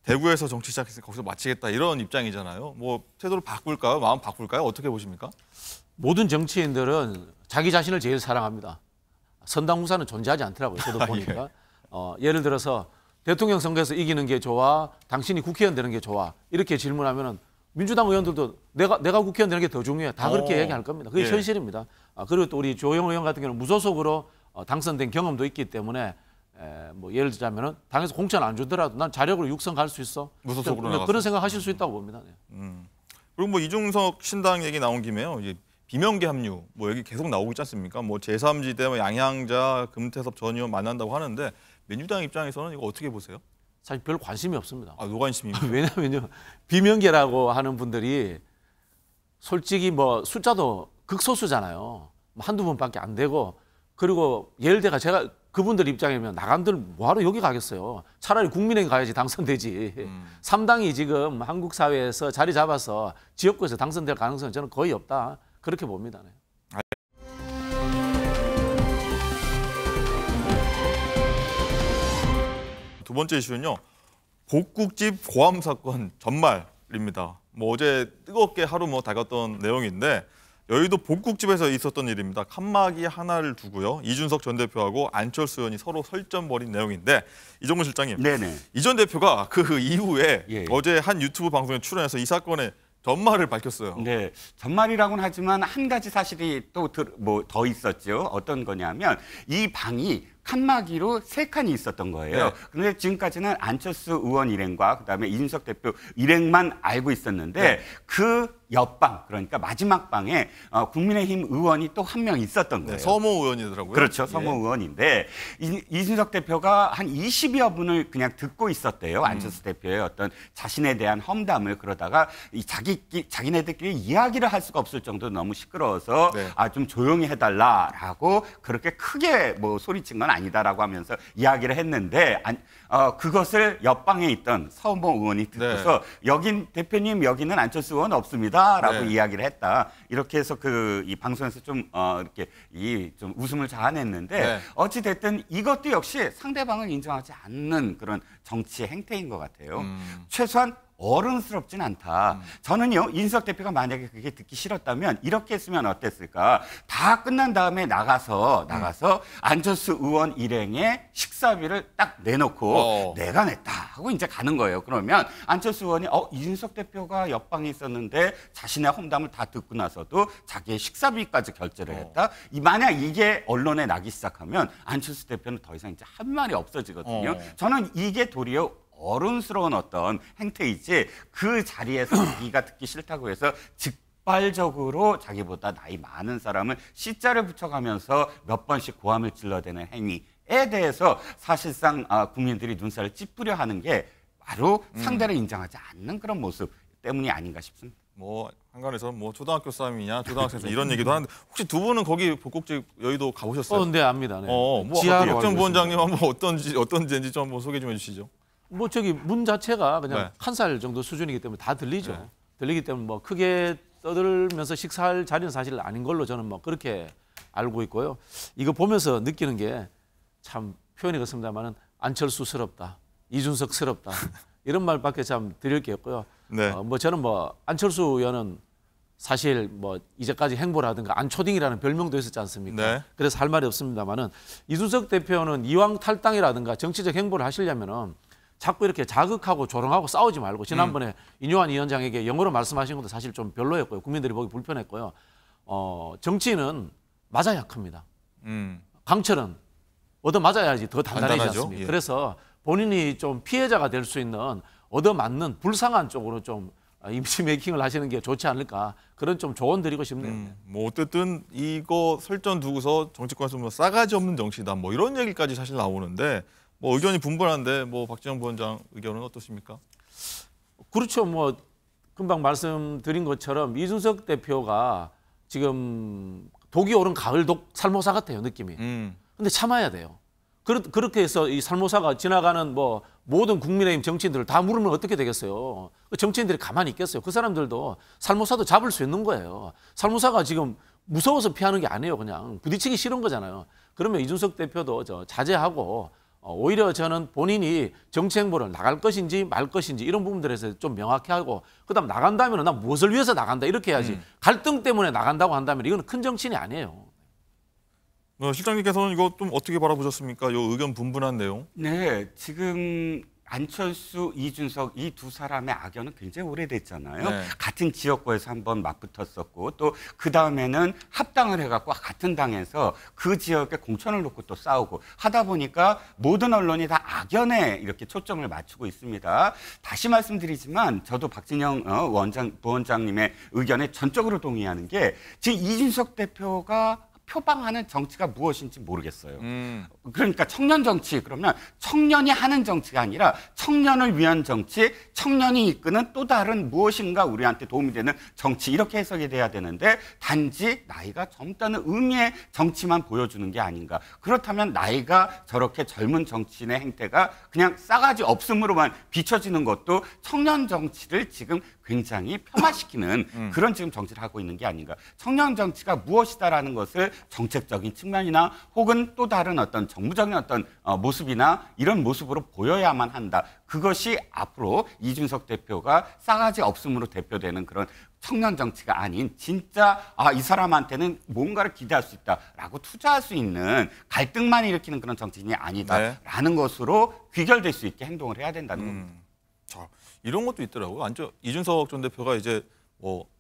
대구에서 정치 시작해서 거기서 마치겠다 이런 입장이잖아요. 뭐 태도를 바꿀까요? 마음 바꿀까요? 어떻게 보십니까? 모든 정치인들은 자기 자신을 제일 사랑합니다. 선당후사는 존재하지 않더라고요. 저도 아, 예. 보니까. 예. 어, 예를 들어서 대통령 선거에서 이기는 게 좋아, 당신이 국회의원 되는 게 좋아 이렇게 질문하면 민주당 의원들도 내가 내가 국회의원 되는 게 더 중요해. 다 그렇게 어. 얘기할 겁니다. 그게 예. 현실입니다. 아, 그리고 또 우리 조영 의원 같은 경우는 무소속으로 어, 당선된 경험도 있기 때문에 에, 뭐 예를 들자면은 당에서 공천 안 주더라도 난 자력으로 육성 갈 수 있어. 무소속으로 네, 그런, 그런 생각하실 수 있다고 봅니다. 네. 음. 그리고 뭐 이중석 신당 얘기 나온 김에요. 이제 비명계 합류 뭐 여기 계속 나오고 있지 않습니까? 뭐 제3지대 뭐 양향자 금태섭 전 의원 만난다고 하는데 민주당 입장에서는 이거 어떻게 보세요? 사실 별 관심이 없습니다. 아, 노관심입니다. 왜냐면요. 비명계라고 하는 분들이 솔직히 뭐 숫자도 극소수잖아요. 한두 번밖에안 되고 그리고 예일대가 제가 그분들 입장이면 나간들 뭐하러 여기 가겠어요. 차라리 국민행 가야지 당선되지. 음. 3당이 지금 한국 사회에서 자리 잡아서 지역구에서 당선될 가능성은 저는 거의 없다. 그렇게 봅니다. 네. 두 번째 이슈는요. 복국집 고함 사건 전말입니다. 뭐 어제 뜨겁게 하루 뭐 달갔던 내용인데 여의도 복국집에서 있었던 일입니다. 칸막이 하나를 두고요. 이준석 전 대표하고 안철수 의원이 서로 설전 벌인 내용인데 이종근 실장님, 이 전 대표가 그 이후에 예, 예. 어제 한 유튜브 방송에 출연해서 이 사건의 전말을 밝혔어요. 네, 전말이라고는 하지만 한 가지 사실이 또 뭐 더 있었죠. 어떤 거냐면 이 방이 칸막이로 세 칸이 있었던 거예요. 네. 그런데 지금까지는 안철수 의원 일행과 그다음에 이준석 대표 일행만 알고 있었는데 네. 그 옆방 그러니까 마지막 방에 어, 국민의힘 의원이 또 한 명 있었던 네, 거예요. 네, 서모 의원이더라고요. 그렇죠. 서모 예. 의원인데 이, 이준석 대표가 한 20여 분을 그냥 듣고 있었대요. 음. 안철수 대표의 어떤 자신에 대한 험담을 그러다가 이 자기 자기네들끼리 이야기를 할 수가 없을 정도로 너무 시끄러워서 네. 아좀 조용히 해달라라고 그렇게 크게 뭐 소리친 건 아니다라고 하면서 이야기를 했는데 어, 그것을 옆방에 있던 서은봉 의원이 듣고서 네. 여긴 대표님 여기는 안철수 의원 없습니다라고 네. 이야기를 했다 이렇게 해서 그 이 방송에서 좀 어, 이렇게 이 좀 웃음을 자아냈는데 네. 어찌 됐든 이것도 역시 상대방을 인정하지 않는 그런 정치 행태인 것 같아요. 음. 최소한 어른스럽진 않다. 음. 저는요, 인석 대표가 만약에 그게 듣기 싫었다면 이렇게 했으면 어땠을까? 다 끝난 다음에 나가서, 나가서 음. 안철수 의원 일행의 식사비를 딱 내놓고 어. 내가 냈다 하고 이제 가는 거예요. 그러면 안철수 의원이 어, 이준석 대표가 옆방에 있었는데 자신의 험담을 다 듣고 나서도 자기의 식사비까지 결제를 어. 했다. 어. 이 만약 이게 언론에 나기 시작하면 안철수 대표는 더 이상 이제 한 말이 없어지거든요. 어. 저는 이게 도리어 어른스러운 어떤 행태이지 그 자리에서 자기가 듣기 싫다고 해서 즉발적으로 자기보다 나이 많은 사람을 C자를 붙여가면서 몇 번씩 고함을 질러대는 행위에 대해서 사실상 아, 국민들이 눈살을 찌푸려 하는 게 바로 음. 상대를 음. 인정하지 않는 그런 모습 때문이 아닌가 싶습니다. 뭐 한간에서 뭐 초등학교 싸움이냐 초등학생에서 이런 얘기도 하는데 혹시 두 분은 거기 복국집 여의도 가보셨어요? 어, 네 압니다. 네. 어, 뭐지하 부원장님 한번 어떤지 어떤지좀 한번 소개 좀 해주시죠. 뭐 저기 문 자체가 그냥 네. 한살 정도 수준이기 때문에 다 들리죠. 네. 들리기 때문에 뭐 크게 떠들면서 식사할 자리는 사실 아닌 걸로 저는 뭐 그렇게 알고 있고요. 이거 보면서 느끼는 게 참 표현이 그렇습니다만은 안철수스럽다, 이준석스럽다 이런 말밖에 참 드릴 게 없고요. 네. 어, 뭐 저는 뭐 안철수 의원은 사실 뭐 이제까지 행보라든가 안초딩이라는 별명도 있었지 않습니까? 네. 그래서 할 말이 없습니다만은 이준석 대표는 이왕 탈당이라든가 정치적 행보를 하시려면은 자꾸 이렇게 자극하고 조롱하고 싸우지 말고 지난번에 음. 인요한 위원장에게 영어로 말씀하신 것도 사실 좀 별로였고요. 국민들이 보기 불편했고요. 어, 정치는 맞아야 큽니다 음. 강철은 얻어 맞아야지 더 단단해지지 죠 않습니까? 예. 그래서 본인이 좀 피해자가 될 수 있는 얻어 맞는 불쌍한 쪽으로 좀 임시 메이킹을 하시는 게 좋지 않을까 그런 좀 조언 드리고 싶네요. 음, 뭐 어쨌든 이거 설전 두고서 정치권에서 뭐 싸가지 없는 정치다 뭐 이런 얘기까지 사실 나오는데 뭐 의견이 분분한데 뭐 박지영 부원장 의견은 어떠십니까? 그렇죠. 뭐 금방 말씀드린 것처럼 이준석 대표가 지금 독이 오른 가을 독 살모사 같아요 느낌이. 음. 근데 참아야 돼요. 그렇, 그렇게 해서 이 살모사가 지나가는 뭐 모든 국민의힘 정치인들을 다 물으면 어떻게 되겠어요? 그 정치인들이 가만히 있겠어요? 그 사람들도 살모사도 잡을 수 있는 거예요. 살모사가 지금 무서워서 피하는 게 아니에요. 그냥 부딪히기 싫은 거잖아요. 그러면 이준석 대표도 저 자제하고 어, 오히려 저는 본인이 정치행보를 나갈 것인지 말 것인지 이런 부분들에서 좀 명확히 하고 그다음 나간다면 은나 무엇을 위해서 나간다 이렇게 해야지 음. 갈등 때문에 나간다고 한다면 이건 큰 정치인이 아니에요. 어, 실장님께서는 이거 좀 어떻게 바라보셨습니까? 요 의견 분분한 내용. 네, 지금 안철수, 이준석 이 두 사람의 악연은 굉장히 오래됐잖아요. 네. 같은 지역구에서 한번 맞붙었었고 또 그 다음에는 합당을 해갖고 같은 당에서 그 지역에 공천을 놓고 또 싸우고 하다 보니까 모든 언론이 다 악연에 이렇게 초점을 맞추고 있습니다. 다시 말씀드리지만 저도 박진영 어, 원장 부원장님의 의견에 전적으로 동의하는 게 지금 이준석 대표가 표방하는 정치가 무엇인지 모르겠어요. 음. 그러니까 청년 정치 그러면 청년이 하는 정치가 아니라 청년을 위한 정치, 청년이 이끄는 또 다른 무엇인가 우리한테 도움이 되는 정치 이렇게 해석이 돼야 되는데 단지 나이가 젊다는 의미의 정치만 보여주는 게 아닌가. 그렇다면 나이가 저렇게 젊은 정치인의 행태가 그냥 싸가지 없음으로만 비춰지는 것도 청년 정치를 지금 굉장히 폄하시키는 음. 그런 지금 정치를 하고 있는 게 아닌가. 청년 정치가 무엇이다라는 것을 정책적인 측면이나 혹은 또 다른 어떤 정부적인 어떤 어, 모습이나 이런 모습으로 보여야만 한다. 그것이 앞으로 이준석 대표가 싸가지 없음으로 대표되는 그런 청년 정치가 아닌 진짜 아, 이 사람한테는 뭔가를 기대할 수 있다라고 투자할 수 있는 갈등만 일으키는 그런 정치인이 아니다라는 네. 것으로 귀결될 수 있게 행동을 해야 된다는 음. 겁니다. 자, 이런 것도 있더라고요. 안저 이준석 전 대표가 이제 뭐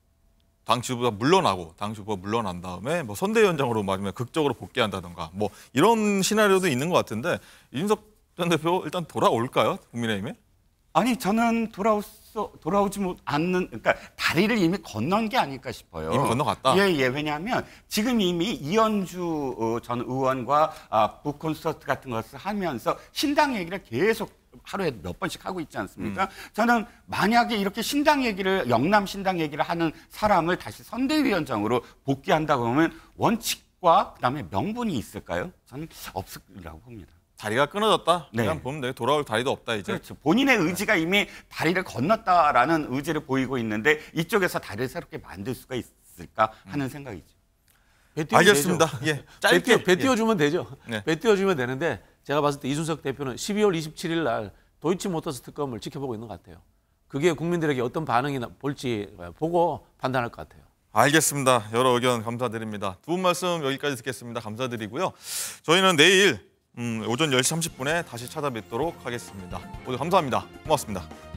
당 지도부가 물러나고 당 지도부가 물러난 다음에 뭐 선대위원장으로 막으면 극적으로 복귀한다든가뭐 이런 시나리오도 있는 것 같은데 이준석 전 대표 일단 돌아올까요? 국민의힘에? 아니 저는 돌아올 수, 돌아오지 못 않는 그러니까 다리를 이미 건넌 게 아닐까 싶어요. 이미 건너갔다. 예예 예, 왜냐하면 지금 이미 이현주 어, 전 의원과 아, 북콘서트 같은 것을 하면서 신당 얘기를 계속 하루에 몇 번씩 하고 있지 않습니까? 음. 저는 만약에 이렇게 신당 얘기를 영남 신당 얘기를 하는 사람을 다시 선대위원장으로 복귀한다고 하면 원칙과 그다음에 명분이 있을까요? 저는 없으라고 봅니다. 다리가 끊어졌다. 네. 그냥 보면 돼. 돌아올 다리도 없다 이제. 그렇죠. 본인의 의지가 이미 다리를 건넜다라는 의지를 보이고 있는데 이쪽에서 다리를 새롭게 만들 수가 있을까 음. 하는 생각이죠. 알겠습니다. 되죠. 예. 짧게 배 띄워주면 예. 되죠. 네. 배 띄워주면 되는데 제가 봤을 때 이준석 대표는 12월 27일 날 도이치모터스 특검을 지켜보고 있는 것 같아요. 그게 국민들에게 어떤 반응이 볼지 보고 판단할 것 같아요. 알겠습니다. 여러 의견 감사드립니다. 두 분 말씀 여기까지 듣겠습니다. 감사드리고요. 저희는 내일 음, 오전 10시 30분에 다시 찾아뵙도록 하겠습니다. 모두 감사합니다. 고맙습니다.